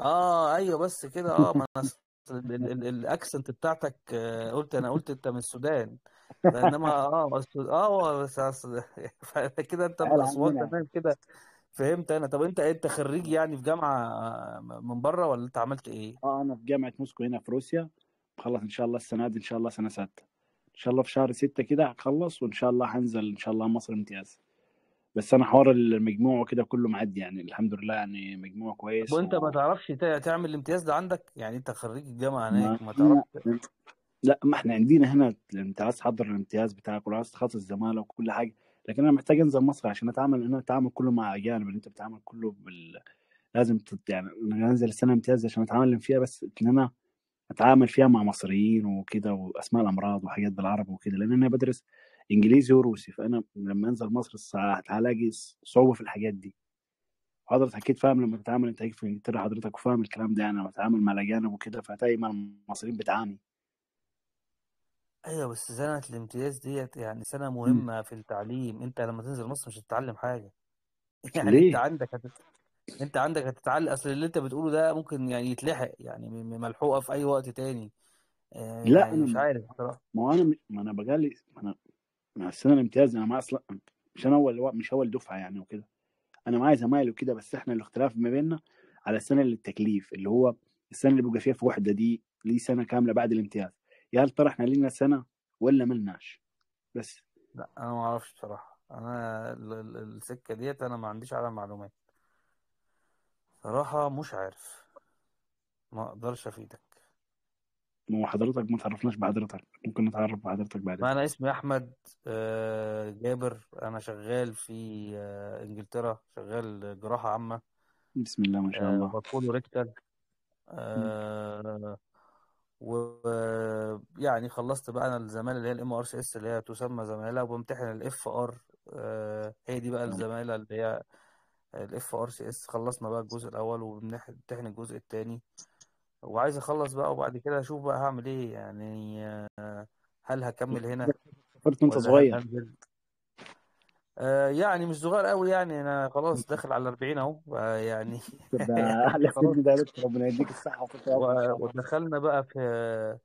اه ايوه بس كده اه ما الاكسنت بتاعتك آه، قلت انا قلت انت من السودان انما اه [laughs] اه بس آه، [laughs] كده انت من اسوان تمام كده فهمت انا طب انت انت خريج يعني في جامعه آه، من بره ولا انت عملت ايه؟ اه انا في جامعه موسكو هنا في روسيا بخلص ان شاء الله السنه دي ان شاء الله سنه سته ان شاء الله في شهر سته كده هخلص وان شاء الله هنزل ان شاء الله مصر امتياز بس انا حوار المجموع وكده كله معدي يعني الحمد لله يعني مجموع كويس وانت ما تعرفش تعمل الامتياز ده عندك يعني انت خريج الجامعه هناك ما, ما تعرفش لا ما احنا عندنا هنا انت عايز تحضر الامتياز بتاعك ولا عايز تخصص زماله وكل حاجه لكن انا محتاج انزل مصر عشان اتعامل انا اتعامل كله مع اجانب انت بتتعامل كله بال لازم تت... يعني انزل السنه امتياز عشان اتعلم فيها بس ان انا اتعامل فيها مع مصريين وكده واسماء الامراض وحاجات بالعربي وكده لان انا بدرس انجليزي وروسي فانا لما انزل مصر هلاقي صعوبه في الحاجات دي حضرتك اكيد فاهم لما تتعامل انت في انجلترا حضرتك وفاهم الكلام ده انا بتعامل مع الاجانب وكده فهتلاقي مع المصريين بتعاني ايوه بس سنة الامتياز ديت يعني سنة مهمة في التعليم انت لما تنزل مصر مش هتتعلم حاجة [laughs] يعني ليه؟ انت عندك هت... انت عندك هتتعلم اصل اللي انت بتقوله ده ممكن يعني يتلحق يعني ملحوقة في اي وقت تاني آه، لا يعني مش عارف بصراحة ما انا ما انا بقالي ما انا مع السنه الامتياز انا ما اصلا مش انا اول مش اول دفعه يعني وكده انا معايا زمايلي وكده بس احنا الاختلاف ما بيننا على السنه للتكليف اللي هو السنه اللي بيبقى فيها في وحده دي ليه سنه كامله بعد الامتياز يا هل ترى احنا سنه ولا ملناش بس لا انا ما اعرفش بصراحه انا السكه ديت انا ما عنديش على معلومات صراحه مش عارف ما اقدرش افيدك هو حضرتك ما تعرفناش بحضرتك ممكن نتعرف بحضرتك بعدين انا اسمي احمد آه، جابر انا شغال في آه، انجلترا شغال جراحه عامه بسم الله ما شاء آه، الله بطول ريكتال ويعني خلصت بقى انا الزماله اللي هي الام ار سي اس اللي هي تسمى زماله وبمتحن الاف ار هي دي بقى الزماله اللي هي الاف ار سي اس خلصنا بقى الجزء الاول وبنمتحن الجزء الثاني وعايز اخلص بقى وبعد كده اشوف بقى هعمل ايه يعني آه، هل هكمل هنا سافرت وانت ولا صغير هنزل آه، يعني مش صغير قوي يعني انا خلاص داخل على 40 اهو [laughs] يعني احلى خلاص سن ده ربنا يديك الصحه ودخلنا بقى في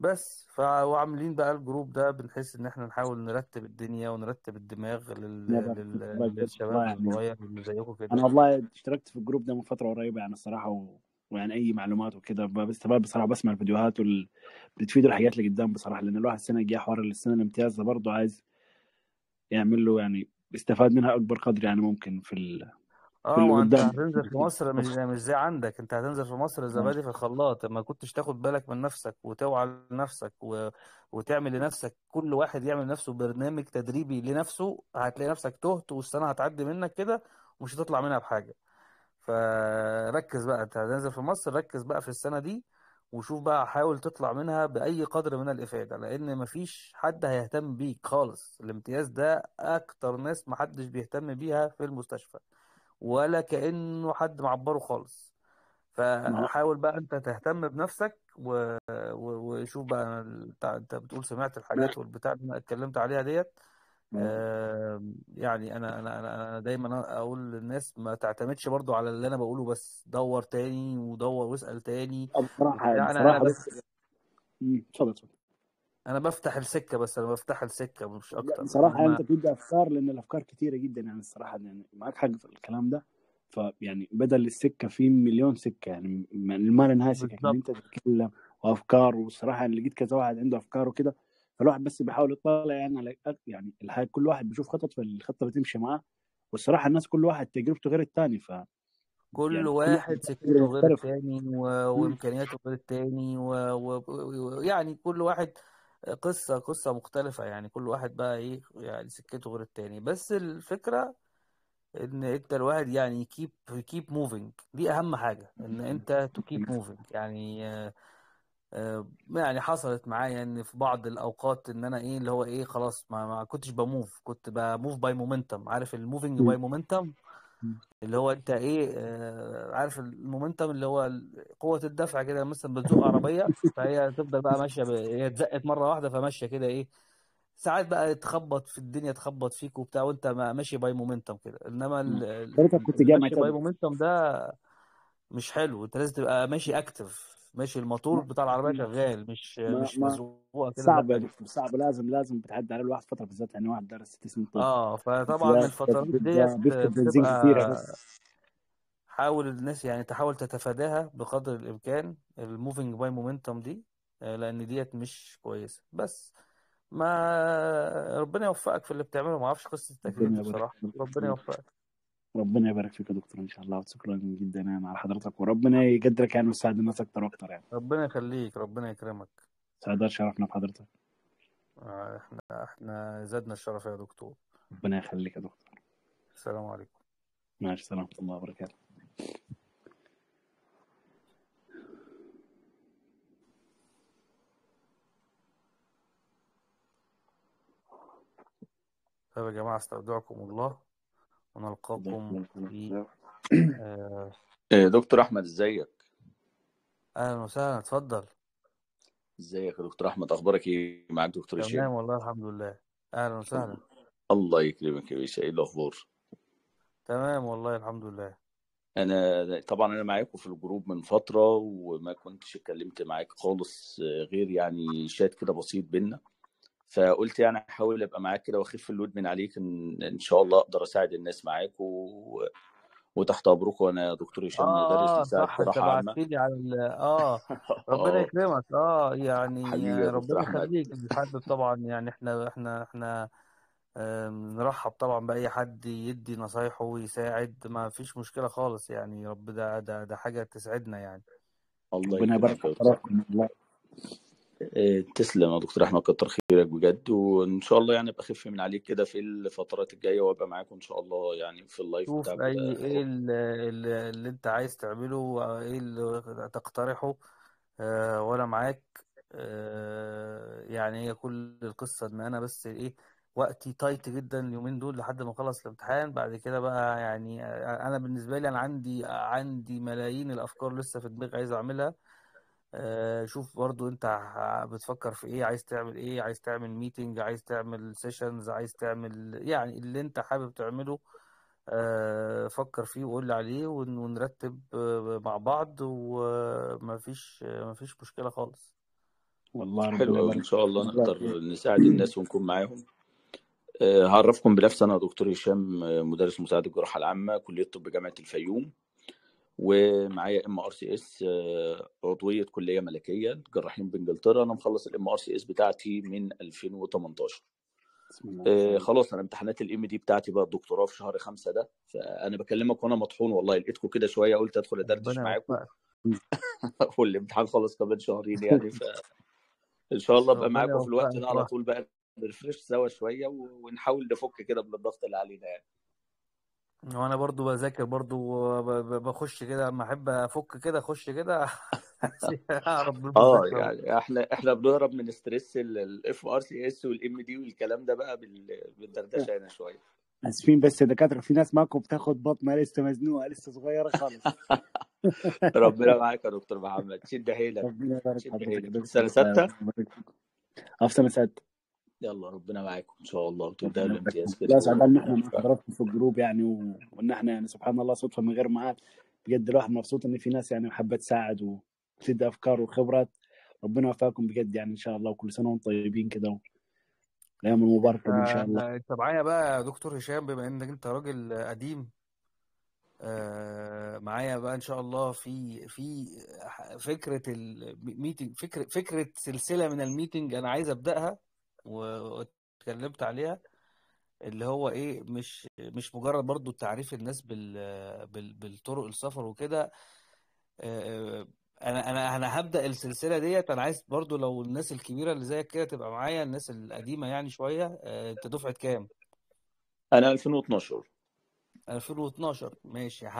بس فا- وعاملين بقى الجروب ده بنحس ان احنا نحاول نرتب الدنيا ونرتب الدماغ لل... لل... للشباب يعني الصغير اللي زيكم كده انا والله اشتركت في الجروب ده من فتره قريبه يعني الصراحه وعن اي معلومات وكده بس بصراحه بسمع الفيديوهات وال... بتفيد الحاجات اللي قدام بصراحه لان الواحد السنه الجايه حوار السنه الامتياز ده برضه عايز يعمل له يعني يستفاد منها اكبر قدر يعني ممكن في ال... اه وانت هتنزل في مصر مش مش زي عندك انت هتنزل في مصر زبادي في الخلاط ما كنتش تاخد بالك من نفسك وتوعى لنفسك و... وتعمل لنفسك كل واحد يعمل لنفسه برنامج تدريبي لنفسه هتلاقي نفسك تهت والسنه هتعدي منك كده ومش هتطلع منها بحاجه فركز بقى انت هتنزل في مصر ركز بقى في السنه دي وشوف بقى حاول تطلع منها باي قدر من الافاده لان مفيش حد هيهتم بيك خالص الامتياز ده اكتر ناس محدش بيهتم بيها في المستشفى ولا كانه حد معبره خالص فحاول بقى انت تهتم بنفسك و... و... وشوف بقى انت بتقول سمعت الحاجات والبتاع اللي انا اتكلمت عليها ديت يعني انا انا انا دايما اقول للناس ما تعتمدش برضو على اللي انا بقوله بس دور تاني ودور واسال تاني أه، بصراحه يعني انا يعني بصراحه انا بس اتفضل اتفضل انا بفتح السكه بس انا بفتح السكه مش اكتر بصراحه أنا... انت بتدي افكار لان الافكار كتيره جدا يعني الصراحه يعني معاك حق في الكلام ده فيعني بدل السكه في مليون سكه يعني ما يعني نهايه سكه انت تتكلم وافكار والصراحه انا يعني لقيت كذا واحد عنده افكار وكده فالواحد بس بيحاول يطلع يعني على يعني الحاجة كل واحد بيشوف خطط فالخطه بتمشي معاه والصراحه الناس كل واحد تجربته غير الثاني ف كل يعني واحد سكته غير الثاني و... وامكانياته غير الثاني ويعني و... و... يعني كل واحد قصه قصه مختلفه يعني كل واحد بقى ايه يعني سكته غير الثاني بس الفكره ان انت الواحد يعني كيب كيب موفينج دي اهم حاجه ان انت تو كيب موفينج يعني آه، يعني حصلت معايا ان في بعض الاوقات ان انا ايه اللي هو ايه خلاص ما, ما كنتش بموف كنت بموف باي مومنتم عارف الموفنج باي مومنتم اللي هو انت ايه آه، عارف المومنتم اللي هو قوه الدفع كده مثلا بتزق عربيه فهي تفضل بقى ماشيه هي اتزقت مره واحده فماشيه كده ايه ساعات بقى تخبط في الدنيا تخبط فيك وبتاع وانت ماشي باي مومنتم كده انما ال... كنت جامد باي مومنتم ده مش حلو انت لازم تبقى ماشي اكتف ماشي الموتور بتاع العربيه شغال مش ما مش مزروقه كده صعبه صعبه لازم لازم بتعدي على الواحد فتره بالذات يعني واحد درس ست سنين اه فطبعا الفترات دي بنزين حاول الناس يعني تحاول تتفاداها بقدر الامكان الموفينج باي مومنتوم دي آه، لان ديت مش كويسه بس ما ربنا يوفقك في اللي بتعمله ما اعرفش قصه التكليف بصراحه ربنا يوفقك ربنا يبارك فيك يا دكتور ان شاء الله وشكرا جدا يعني على حضرتك وربنا يقدرك يعني ويساعد الناس اكتر واكتر يعني ربنا يخليك ربنا يكرمك سعداء شرفنا بحضرتك آه، احنا احنا زادنا الشرف يا دكتور ربنا يخليك يا دكتور السلام عليكم ماشي السلام ورحمه الله وبركاته طيب يا جماعه استودعكم الله ونلقاكم في آه،, آه... دكتور احمد ازيك اهلا وسهلا اتفضل ازيك يا دكتور احمد اخبارك ايه معاك دكتور هشام تمام والله الحمد لله اهلا وسهلا الله يكرمك يا باشا ايه الاخبار تمام والله الحمد لله انا طبعا انا معاكم في الجروب من فتره وما كنتش اتكلمت معاك خالص آه، غير يعني شات كده بسيط بينا فقلت يعني احاول ابقى معاك كده واخف اللود من عليك ان, إن شاء الله اقدر اساعد الناس معاك و... وتحت امرك وانا دكتور هشام آه مدرس مساعد صح انت على ال... اه [laughs] ربنا آه. يكرمك اه يعني ربنا يخليك [laughs] حد طبعا يعني احنا احنا احنا نرحب طبعا باي حد يدي نصايحه ويساعد ما فيش مشكله خالص يعني رب ده ده ده حاجه تسعدنا يعني الله يبارك فيك آه، تسلم يا دكتور احمد كتر خيرك بجد وان شاء الله يعني ابقى اخف من عليك كده في الفترات الجايه وابقى معاك ان شاء الله يعني في اللايف شوف بتاع اي ايه اللي, انت عايز تعمله ايه اللي تقترحه آه وانا معاك آه يعني هي كل القصه ان انا بس ايه وقتي تايت جدا اليومين دول لحد ما اخلص الامتحان بعد كده بقى يعني انا بالنسبه لي انا عندي عندي ملايين الافكار لسه في دماغي عايز اعملها آه، شوف برضو انت بتفكر في ايه عايز تعمل ايه عايز تعمل ميتنج عايز تعمل سيشنز عايز تعمل يعني اللي انت حابب تعمله آه، فكر فيه وقول عليه ونرتب آه، مع بعض ومفيش مفيش مشكلة خالص والله حلو قوي ان شاء الله نقدر نساعد الناس ونكون معاهم هعرفكم بنفسي انا دكتور هشام مدرس مساعد الجراحه العامه كليه طب جامعه الفيوم ومعايا ام ار سي اس آه، عضويه كليه ملكيه جراحين بانجلترا انا مخلص الام ار سي اس بتاعتي من 2018 آه خلاص انا امتحانات الام دي بتاعتي بقى الدكتوراه في شهر خمسة ده فانا بكلمك وانا مطحون والله لقيتكم كده شويه قلت ادخل ادردش معاكم [laughs] والامتحان خلص كمان شهرين يعني ف ان شاء الله ابقى معاكم في الوقت ده على طول بقى نرفرش سوا شويه ونحاول نفك كده من الضغط اللي علينا يعني وانا برضو بذاكر برضو بخش كده اما احب افك كده اخش كده [laughs] اعرف اه يعني احنا احنا بنهرب من ستريس الاف ار سي اس والام دي والكلام ده بقى بالدردشه هنا شويه اسفين بس يا دكاتره في ناس معاكم بتاخد بطمه لسه مزنوقه لسه صغيره خالص [laughs] ربنا معاك يا دكتور محمد شد حيلك ربنا يبارك فيك سنه سته؟ اه في سنه سته يلا ربنا معاكم ان شاء الله وتبداوا الامتياز كده بس ان احنا حضراتكم في الجروب يعني وان احنا يعني سبحان الله صدفه من غير معاد بجد الواحد مبسوط ان في ناس يعني حابه تساعد وتدي افكار وخبرات ربنا يوفقكم بجد يعني ان شاء الله وكل سنه وانتم طيبين كده الايام المباركه ان شاء الله انت آه، معايا بقى يا دكتور هشام بما انك انت راجل قديم آه، معايا بقى ان شاء الله في في فكره الميتنج فكره فكره سلسله من الميتنج انا عايز ابداها واتكلمت عليها اللي هو ايه مش مش مجرد برضو تعريف الناس بال, بالطرق السفر وكده انا انا انا هبدا السلسله ديت انا عايز برضو لو الناس الكبيره اللي زيك كده تبقى معايا الناس القديمه يعني شويه انت دفعه كام انا 2012 2012 ماشي ه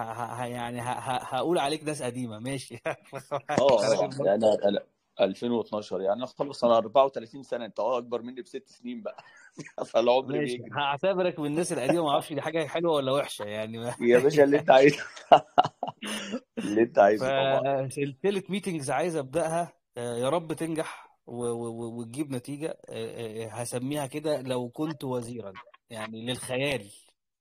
ه يعني ه هقول عليك ناس قديمه ماشي [laughs] اه انا آه. انا 2012 يعني انا خلص انا 34 سنه انت آه اكبر مني بست سنين بقى [laughs] فالعمر بيجري هعتبرك من الناس القديمه ما اعرفش دي حاجه حلوه ولا وحشه يعني ما. يا باشا اللي انت عايزه [laughs] اللي انت عايزه سلسله ميتنجز عايز ابداها آه، يا رب تنجح وتجيب نتيجه آه، هسميها كده لو كنت وزيرا يعني للخيال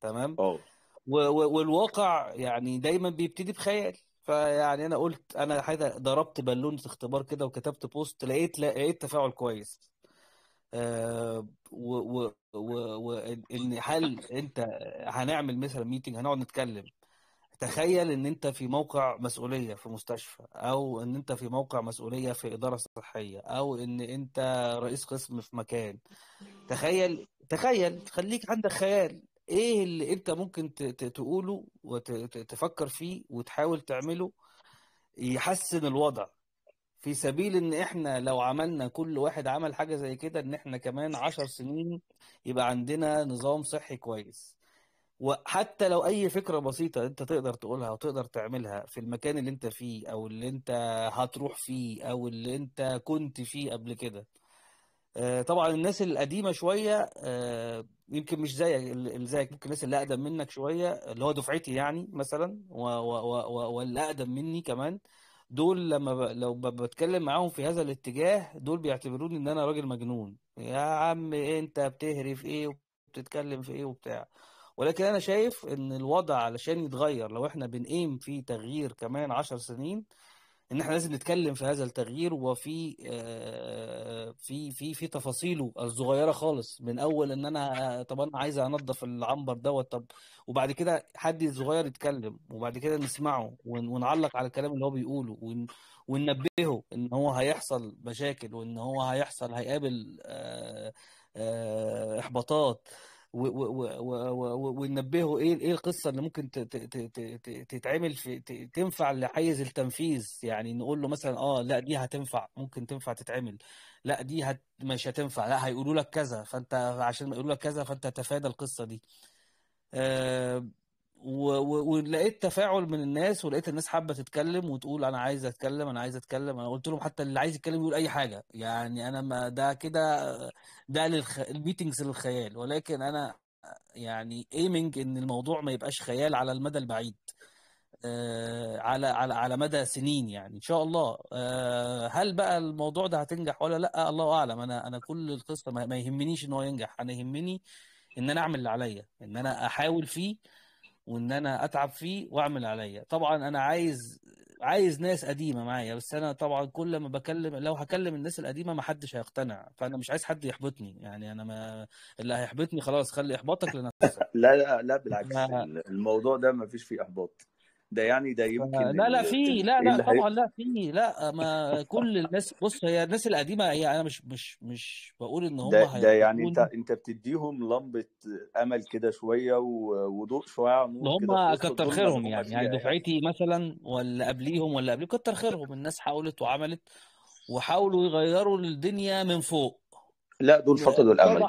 تمام اه والواقع يعني دايما بيبتدي بخيال فيعني انا قلت انا حاجه ضربت بالونه اختبار كده وكتبت بوست لقيت لقيت تفاعل كويس آه وان و... و... هل انت هنعمل مثلا ميتنج هنقعد نتكلم تخيل ان انت في موقع مسؤوليه في مستشفى او ان انت في موقع مسؤوليه في اداره صحيه او ان انت رئيس قسم في مكان تخيل تخيل خليك عندك خيال ايه اللي انت ممكن تقوله وتفكر فيه وتحاول تعمله يحسن الوضع في سبيل ان احنا لو عملنا كل واحد عمل حاجة زي كده ان احنا كمان عشر سنين يبقى عندنا نظام صحي كويس وحتى لو اي فكرة بسيطة انت تقدر تقولها وتقدر تعملها في المكان اللي انت فيه او اللي انت هتروح فيه او اللي انت كنت فيه قبل كده آه، طبعا الناس القديمه شويه آه، يمكن مش زيك زيك ممكن الناس اللي اقدم منك شويه اللي هو دفعتي يعني مثلا واللي اقدم مني كمان دول لما ب... لو ب... بتكلم معاهم في هذا الاتجاه دول بيعتبروني ان انا راجل مجنون يا عم انت بتهري في ايه وبتتكلم في ايه وبتاع ولكن انا شايف ان الوضع علشان يتغير لو احنا بنقيم في تغيير كمان عشر سنين ان احنا لازم نتكلم في هذا التغيير وفي آه، في في في تفاصيله الصغيره خالص من اول ان انا آه، طب انا عايز انضف العنبر دوت طب وبعد كده حد صغير يتكلم وبعد كده نسمعه ونعلق على الكلام اللي هو بيقوله وننبهه ان هو هيحصل مشاكل وان هو هيحصل هيقابل آه، احباطات وننبهه ايه ايه القصه اللي ممكن تتعمل في تنفع لحيز التنفيذ يعني نقول له مثلا اه لا دي هتنفع ممكن تنفع تتعمل لا دي هت مش هتنفع لا هيقولوا لك كذا فانت عشان ما يقولوا لك كذا فانت تفادى القصه دي آه ولقيت تفاعل من الناس ولقيت الناس حابه تتكلم وتقول انا عايز اتكلم انا عايز اتكلم انا قلت لهم حتى اللي عايز يتكلم يقول اي حاجه يعني انا ما ده كده ده للخ... الميتنجز للخيال ولكن انا يعني ايمنج ان الموضوع ما يبقاش خيال على المدى البعيد آه، على على على مدى سنين يعني ان شاء الله آه، هل بقى الموضوع ده هتنجح ولا لا الله اعلم انا انا كل القصه ما يهمنيش ان هو ينجح انا يهمني ان انا اعمل اللي عليا ان انا احاول فيه وان انا اتعب فيه واعمل عليا طبعا انا عايز عايز ناس قديمه معايا بس انا طبعا كل ما بكلم لو هكلم الناس القديمه ما حدش هيقتنع فانا مش عايز حد يحبطني يعني انا ما اللي هيحبطني خلاص خلي احباطك لنفسك [laughs] لا لا لا بالعكس ما... الموضوع ده ما فيش فيه احباط ده يعني ده يمكن لا لا في لا لا طبعا لا في لا ما كل الناس بص هي الناس القديمه هي انا مش مش مش بقول ان هم ده, ده يعني انت انت بتديهم لمبه امل كده شويه وضوء شويه نور هم كتر خيرهم يعني،, يعني يعني دفعتي مثلا ولا قبليهم ولا قبليهم كتر خيرهم الناس حاولت وعملت وحاولوا يغيروا الدنيا من فوق لا دول فقدوا الامل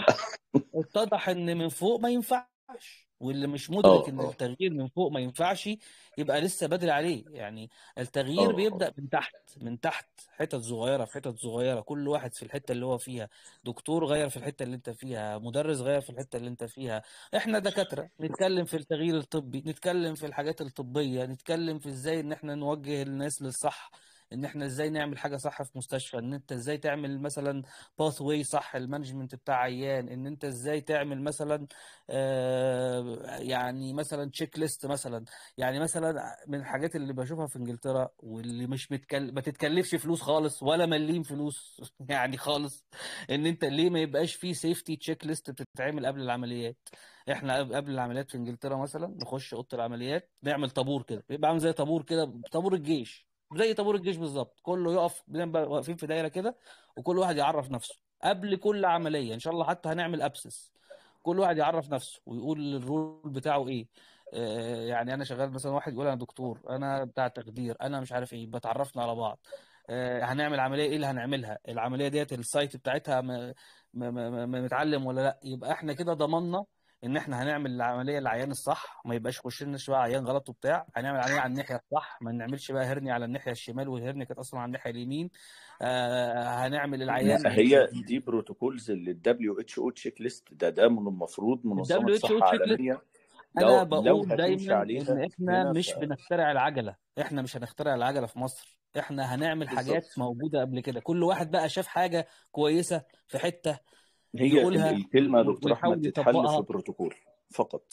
اتضح [laughs] ان من فوق ما ينفعش واللي مش آه، مدرك أوه. ان آه. التغيير من فوق ما ينفعش يبقى لسه بدري عليه يعني التغيير أوه. آه. بيبدا من تحت من تحت حتت صغيره في حتت صغيره كل واحد في الحته اللي هو فيها دكتور غير في الحته اللي انت فيها مدرس غير في الحته اللي انت فيها احنا دكاتره نتكلم في التغيير الطبي نتكلم في الحاجات الطبيه نتكلم في ازاي ان احنا نوجه الناس للصح ان احنا ازاي نعمل حاجه صح في مستشفى ان انت ازاي تعمل مثلا باث واي صح المانجمنت بتاع عيان ان انت ازاي تعمل مثلا آه، يعني مثلا تشيك ليست مثلا يعني مثلا من الحاجات اللي بشوفها في انجلترا واللي مش بتكل... ما تتكلفش فلوس خالص ولا مليم فلوس [laughs] يعني خالص ان انت ليه ما يبقاش فيه سيفتي تشيك ليست بتتعمل قبل العمليات احنا قبل العمليات في انجلترا مثلا نخش اوضه العمليات نعمل طابور كده بيبقى عامل زي طابور كده طابور الجيش زي طابور الجيش بالظبط كله يقف واقفين في دايره كده وكل واحد يعرف نفسه قبل كل عمليه ان شاء الله حتى هنعمل ابسس كل واحد يعرف نفسه ويقول الرول بتاعه ايه آه، يعني انا شغال مثلا واحد يقول انا دكتور انا بتاع تخدير انا مش عارف ايه بتعرفنا على بعض آه، هنعمل عمليه ايه اللي هنعملها العمليه ديت السايت بتاعتها متعلم ولا لا يبقى احنا كده ضمننا ان احنا هنعمل العمليه للعيان الصح ما يبقاش يخش لنا شويه عيان غلط وبتاع هنعمل عمليه على الناحيه الصح ما نعملش بقى هرني على الناحيه الشمال والهرني كانت اصلا على الناحيه اليمين آه هنعمل العيان هي دي بروتوكولز اللي الدبليو اتش او تشيك ليست ده ده من المفروض منظمه الصحه العالميه انا بقول دايما ان احنا مش بنخترع العجله احنا مش هنخترع العجله في مصر احنا هنعمل بالزبط. حاجات موجوده قبل كده كل واحد بقى شاف حاجه كويسه في حته هي يقولها الكلمه دكتور احمد تتحل في بروتوكول فقط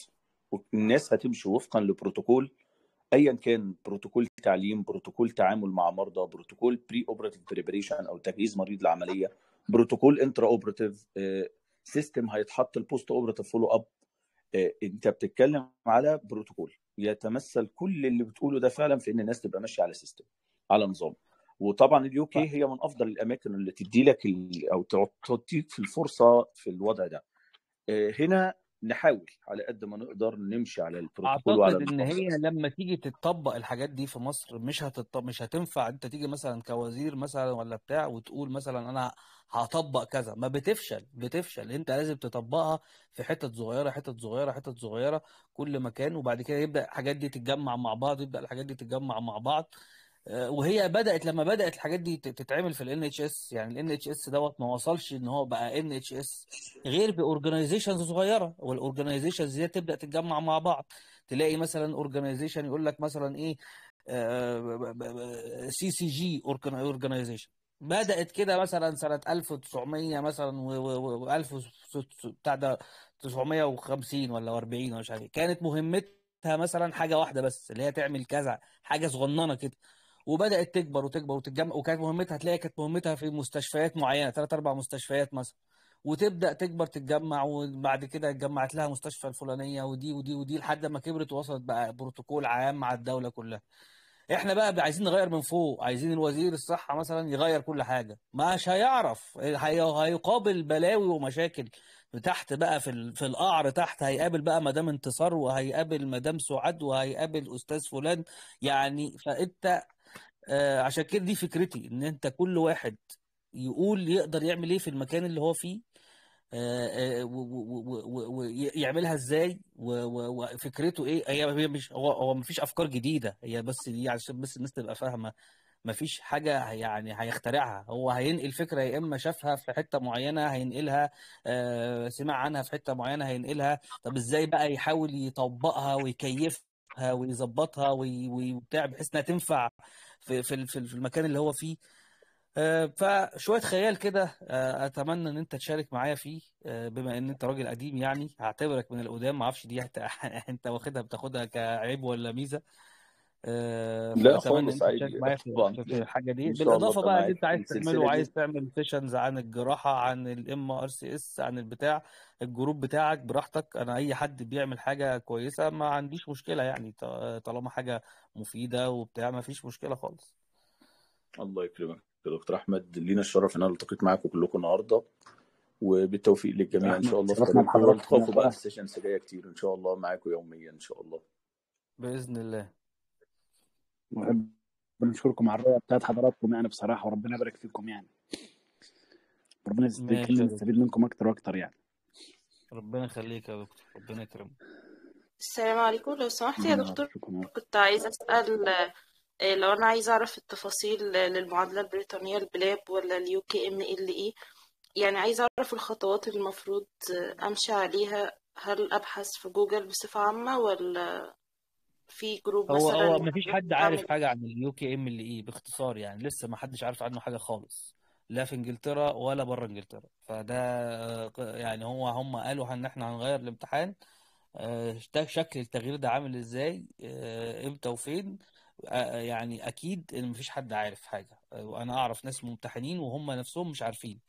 والناس هتمشي وفقا لبروتوكول ايا كان بروتوكول تعليم بروتوكول تعامل مع مرضى بروتوكول بري اوبريتيف بريبريشن او تجهيز مريض العمليه بروتوكول انترا اوبريتيف سيستم هيتحط البوست اوبريتيف فولو اب انت بتتكلم على بروتوكول يتمثل كل اللي بتقوله ده فعلا في ان الناس تبقى ماشيه على سيستم على نظام وطبعا اليو كي هي من افضل الاماكن اللي تدي لك او تعطيك في الفرصه في الوضع ده آه، هنا نحاول على قد ما نقدر نمشي على البروتوكول وعلى اعتقد ان هي لما تيجي تطبق الحاجات دي في مصر مش هتطبق مش هتنفع انت تيجي مثلا كوزير مثلا ولا بتاع وتقول مثلا انا هطبق كذا ما بتفشل بتفشل انت لازم تطبقها في حتت صغيره حتت صغيره حتت صغيره كل مكان وبعد كده يبدا الحاجات دي تتجمع مع بعض يبدا الحاجات دي تتجمع مع بعض وهي بدات لما بدات الحاجات دي تتعمل في الان اتش اس يعني الان اتش اس دوت ما وصلش ان هو بقى ان اتش اس غير باورجنايزيشنز صغيره والاورجنايزيشنز دي تبدا تتجمع مع بعض تلاقي مثلا اورجنايزيشن يقول لك مثلا ايه سي سي جي اورجنايزيشن بدات كده مثلا سنه 1900 مثلا و 1000 بتاع ده 950 ولا 40 ولا مش عارف إيه. كانت مهمتها مثلا حاجه واحده بس اللي هي تعمل كذا حاجه صغننه كده وبدات تكبر وتكبر وتتجمع وكانت مهمتها تلاقي كانت مهمتها في مستشفيات معينه ثلاث اربع مستشفيات مثلا وتبدا تكبر تتجمع وبعد كده اتجمعت لها مستشفى الفلانيه ودي ودي ودي لحد ما كبرت ووصلت بقى بروتوكول عام مع الدوله كلها احنا بقى عايزين نغير من فوق عايزين الوزير الصحه مثلا يغير كل حاجه مش هيعرف هيقابل بلاوي ومشاكل تحت بقى في في القعر تحت هيقابل بقى مدام انتصار وهيقابل مدام سعاد وهيقابل استاذ فلان يعني فانت آه عشان كده دي فكرتي ان انت كل واحد يقول يقدر يعمل ايه في المكان اللي هو فيه آه، آه، ويعملها ازاي وفكرته ايه هي مش هو هو مفيش افكار جديده هي بس دي عشان بس الناس تبقى فاهمه مفيش حاجه يعني هيخترعها هو هينقل فكره يا اما شافها في حته معينه هينقلها آه، سمع عنها في حته معينه هينقلها طب ازاي بقى يحاول يطبقها ويكيفها ويظبطها وبتاع بحيث انها تنفع في في في المكان اللي هو فيه آه، فشويه خيال كده آه، اتمنى ان انت تشارك معايا فيه آه، بما ان انت راجل قديم يعني هعتبرك من القدام ما اعرفش دي [laughs] انت واخدها بتاخدها كعيب ولا ميزه آه، لا خالص عادي ما الحاجه دي بالاضافه بقى اللي انت عايز تعمله عايز تعمل سيشنز عن الجراحه عن الام ار سي اس عن البتاع الجروب بتاعك براحتك انا اي حد بيعمل حاجه كويسه ما عنديش مشكله يعني طالما حاجه مفيده وبتاع ما فيش مشكله خالص الله يكرمك دكتور احمد لينا الشرف ان انا التقيت معاكم كلكم النهارده وبالتوفيق للجميع ان شاء الله في بقى في جايه كتير ان شاء الله معاكم يوميا ان شاء الله باذن الله ونحب نشكركم على الرؤيه بتاعت حضراتكم يعني بصراحه وربنا يبارك فيكم يعني ربنا يخلينا نستفيد منكم اكتر واكتر يعني ربنا يخليك يا دكتور ربنا يكرمك السلام عليكم لو سمحت يا دكتور كنت عايز اسال آه، لو انا عايز اعرف التفاصيل آه، للمعادله البريطانيه البلاب ولا اليو كي ام ال اي يعني عايز اعرف الخطوات اللي المفروض آه، امشي عليها هل ابحث في جوجل بصفه عامه ولا في جروب هو مثلا هو ما فيش حد عارف حاجه عن اليو كي ام اللي اي باختصار يعني لسه ما حدش عارف عنه حاجه خالص لا في انجلترا ولا بره انجلترا فده يعني هو هم قالوا ان احنا هنغير الامتحان آه، شكل التغيير ده عامل ازاي آه، امتى وفين آه، يعني اكيد ان مفيش حد عارف حاجه وانا اعرف ناس ممتحنين وهم نفسهم مش عارفين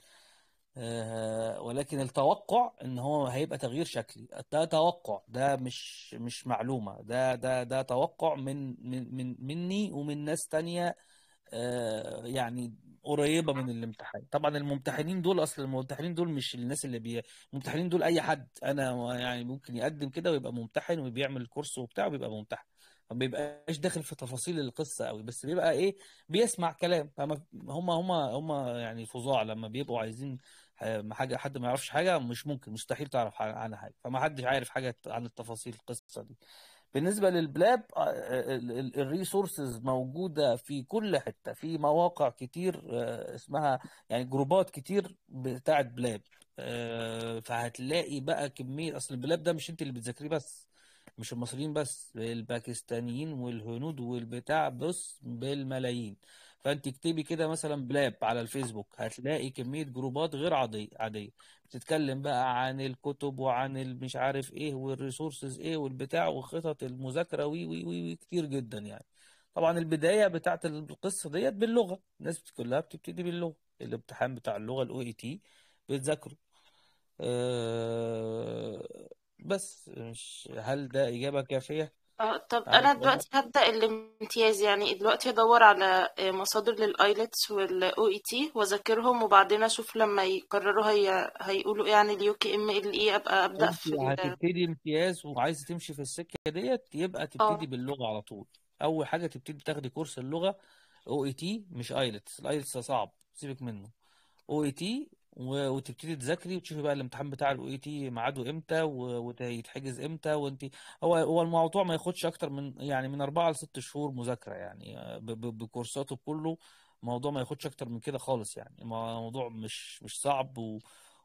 آه، ولكن التوقع ان هو هيبقى تغيير شكلي ده توقع ده مش مش معلومه ده ده ده توقع من من, من مني ومن ناس تانية آه، يعني قريبه من الامتحان طبعا الممتحنين دول اصل الممتحنين دول مش الناس اللي بي الممتحنين دول اي حد انا يعني ممكن يقدم كده ويبقى ممتحن وبيعمل كورس وبتاع وبيبقى ممتحن ما بيبقاش داخل في تفاصيل القصه قوي بس بيبقى ايه بيسمع كلام هم هم هم يعني فظاع لما بيبقوا عايزين آه، حاجه حد ما يعرفش حاجه مش ممكن مستحيل تعرف عنها حاجه فما حدش عارف حاجه عن التفاصيل القصه دي بالنسبه للبلاب آه، آه، الريسورسز موجوده في كل حته في مواقع كتير اسمها يعني جروبات كتير بتاعه بلاب فهتلاقي بقى كميه اصل البلاب ده مش انت اللي بتذاكريه بس مش المصريين بس الباكستانيين والهنود والبتاع بص بالملايين فانت اكتبي كده مثلا بلاب على الفيسبوك هتلاقي كميه جروبات غير عاديه عاديه بتتكلم بقى عن الكتب وعن مش عارف ايه والريسورسز ايه والبتاع وخطط المذاكره وي وي وي كتير جدا يعني طبعا البدايه بتاعه القصه ديت باللغه الناس كلها بتبتدي باللغه الامتحان بتاع اللغه الاو اي تي بتذاكره آه، بس مش هل ده اجابه كافيه آه، طب انا دلوقتي هبدأ الامتياز يعني دلوقتي ادور على آه، مصادر للايلتس والاو اي تي واذاكرهم وبعدين اشوف لما يقرروا هي... هيقولوا ايه عن اليو كي ام ال اي ابقى ابدأ في ال... هتبتدي امتياز وعايزه تمشي في السكه ديت يبقى تبتدي آه. باللغه على طول اول حاجه تبتدي تاخدي كورس اللغه او اي تي مش ايلتس الايلتس صعب سيبك منه او اي تي وتبتدي تذاكري وتشوفي بقى الامتحان بتاع الاو اي e تي ميعاده امتى ويتحجز امتى وانت هو هو الموضوع ما ياخدش اكتر من يعني من اربعه لست شهور مذاكره يعني بكورساته كله الموضوع ما ياخدش اكتر من كده خالص يعني الموضوع مش مش صعب و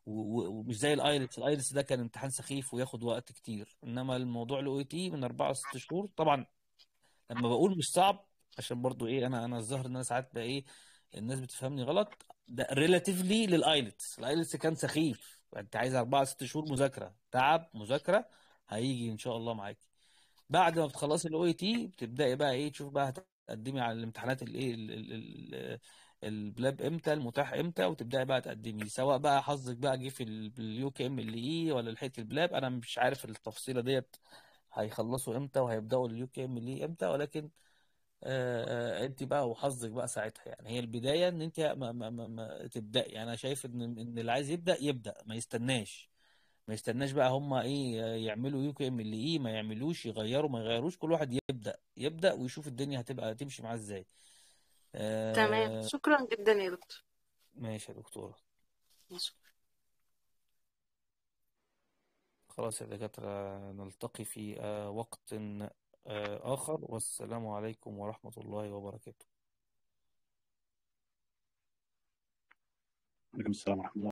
ومش زي الايلتس الايلتس ده كان امتحان سخيف وياخد وقت كتير انما الموضوع الاو اي e تي من اربعه لست شهور طبعا لما بقول مش صعب عشان برضو ايه انا انا الظاهر ان انا ساعات بقى ايه الناس بتفهمني غلط ده ريلاتيفلي للايلتس الايلتس كان سخيف انت عايز اربعة ست شهور مذاكره تعب مذاكره هيجي ان شاء الله معاك بعد ما بتخلصي الاو اي تي بتبداي بقى ايه تشوف بقى هتقدمي على الامتحانات الايه البلاب امتى المتاح امتى وتبداي بقى تقدمي سواء بقى حظك بقى جه في اليو كي ام اللي اي ولا لحقت البلاب انا مش عارف التفصيله ديت هيخلصوا امتى وهيبداوا اليو كي ام اللي امتى ولكن آه، آه، انت بقى وحظك بقى ساعتها يعني هي البدايه ان انت ما ما ما, ما تبداي يعني انا شايف ان ان اللي عايز يبدا يبدا ما يستناش ما يستناش بقى هم ايه يعملوا يو كي ام اللي ايه ما يعملوش يغيروا ما يغيروش كل واحد يبدا يبدا ويشوف الدنيا هتبقى تمشي معاه ازاي آه تمام شكرا جدا يا دكتور ماشي يا دكتوره ماشي خلاص يا دكاتره نلتقي في آه، وقت آه، آخر والسلام عليكم ورحمة الله وبركاته وعليكم السلام ورحمة الله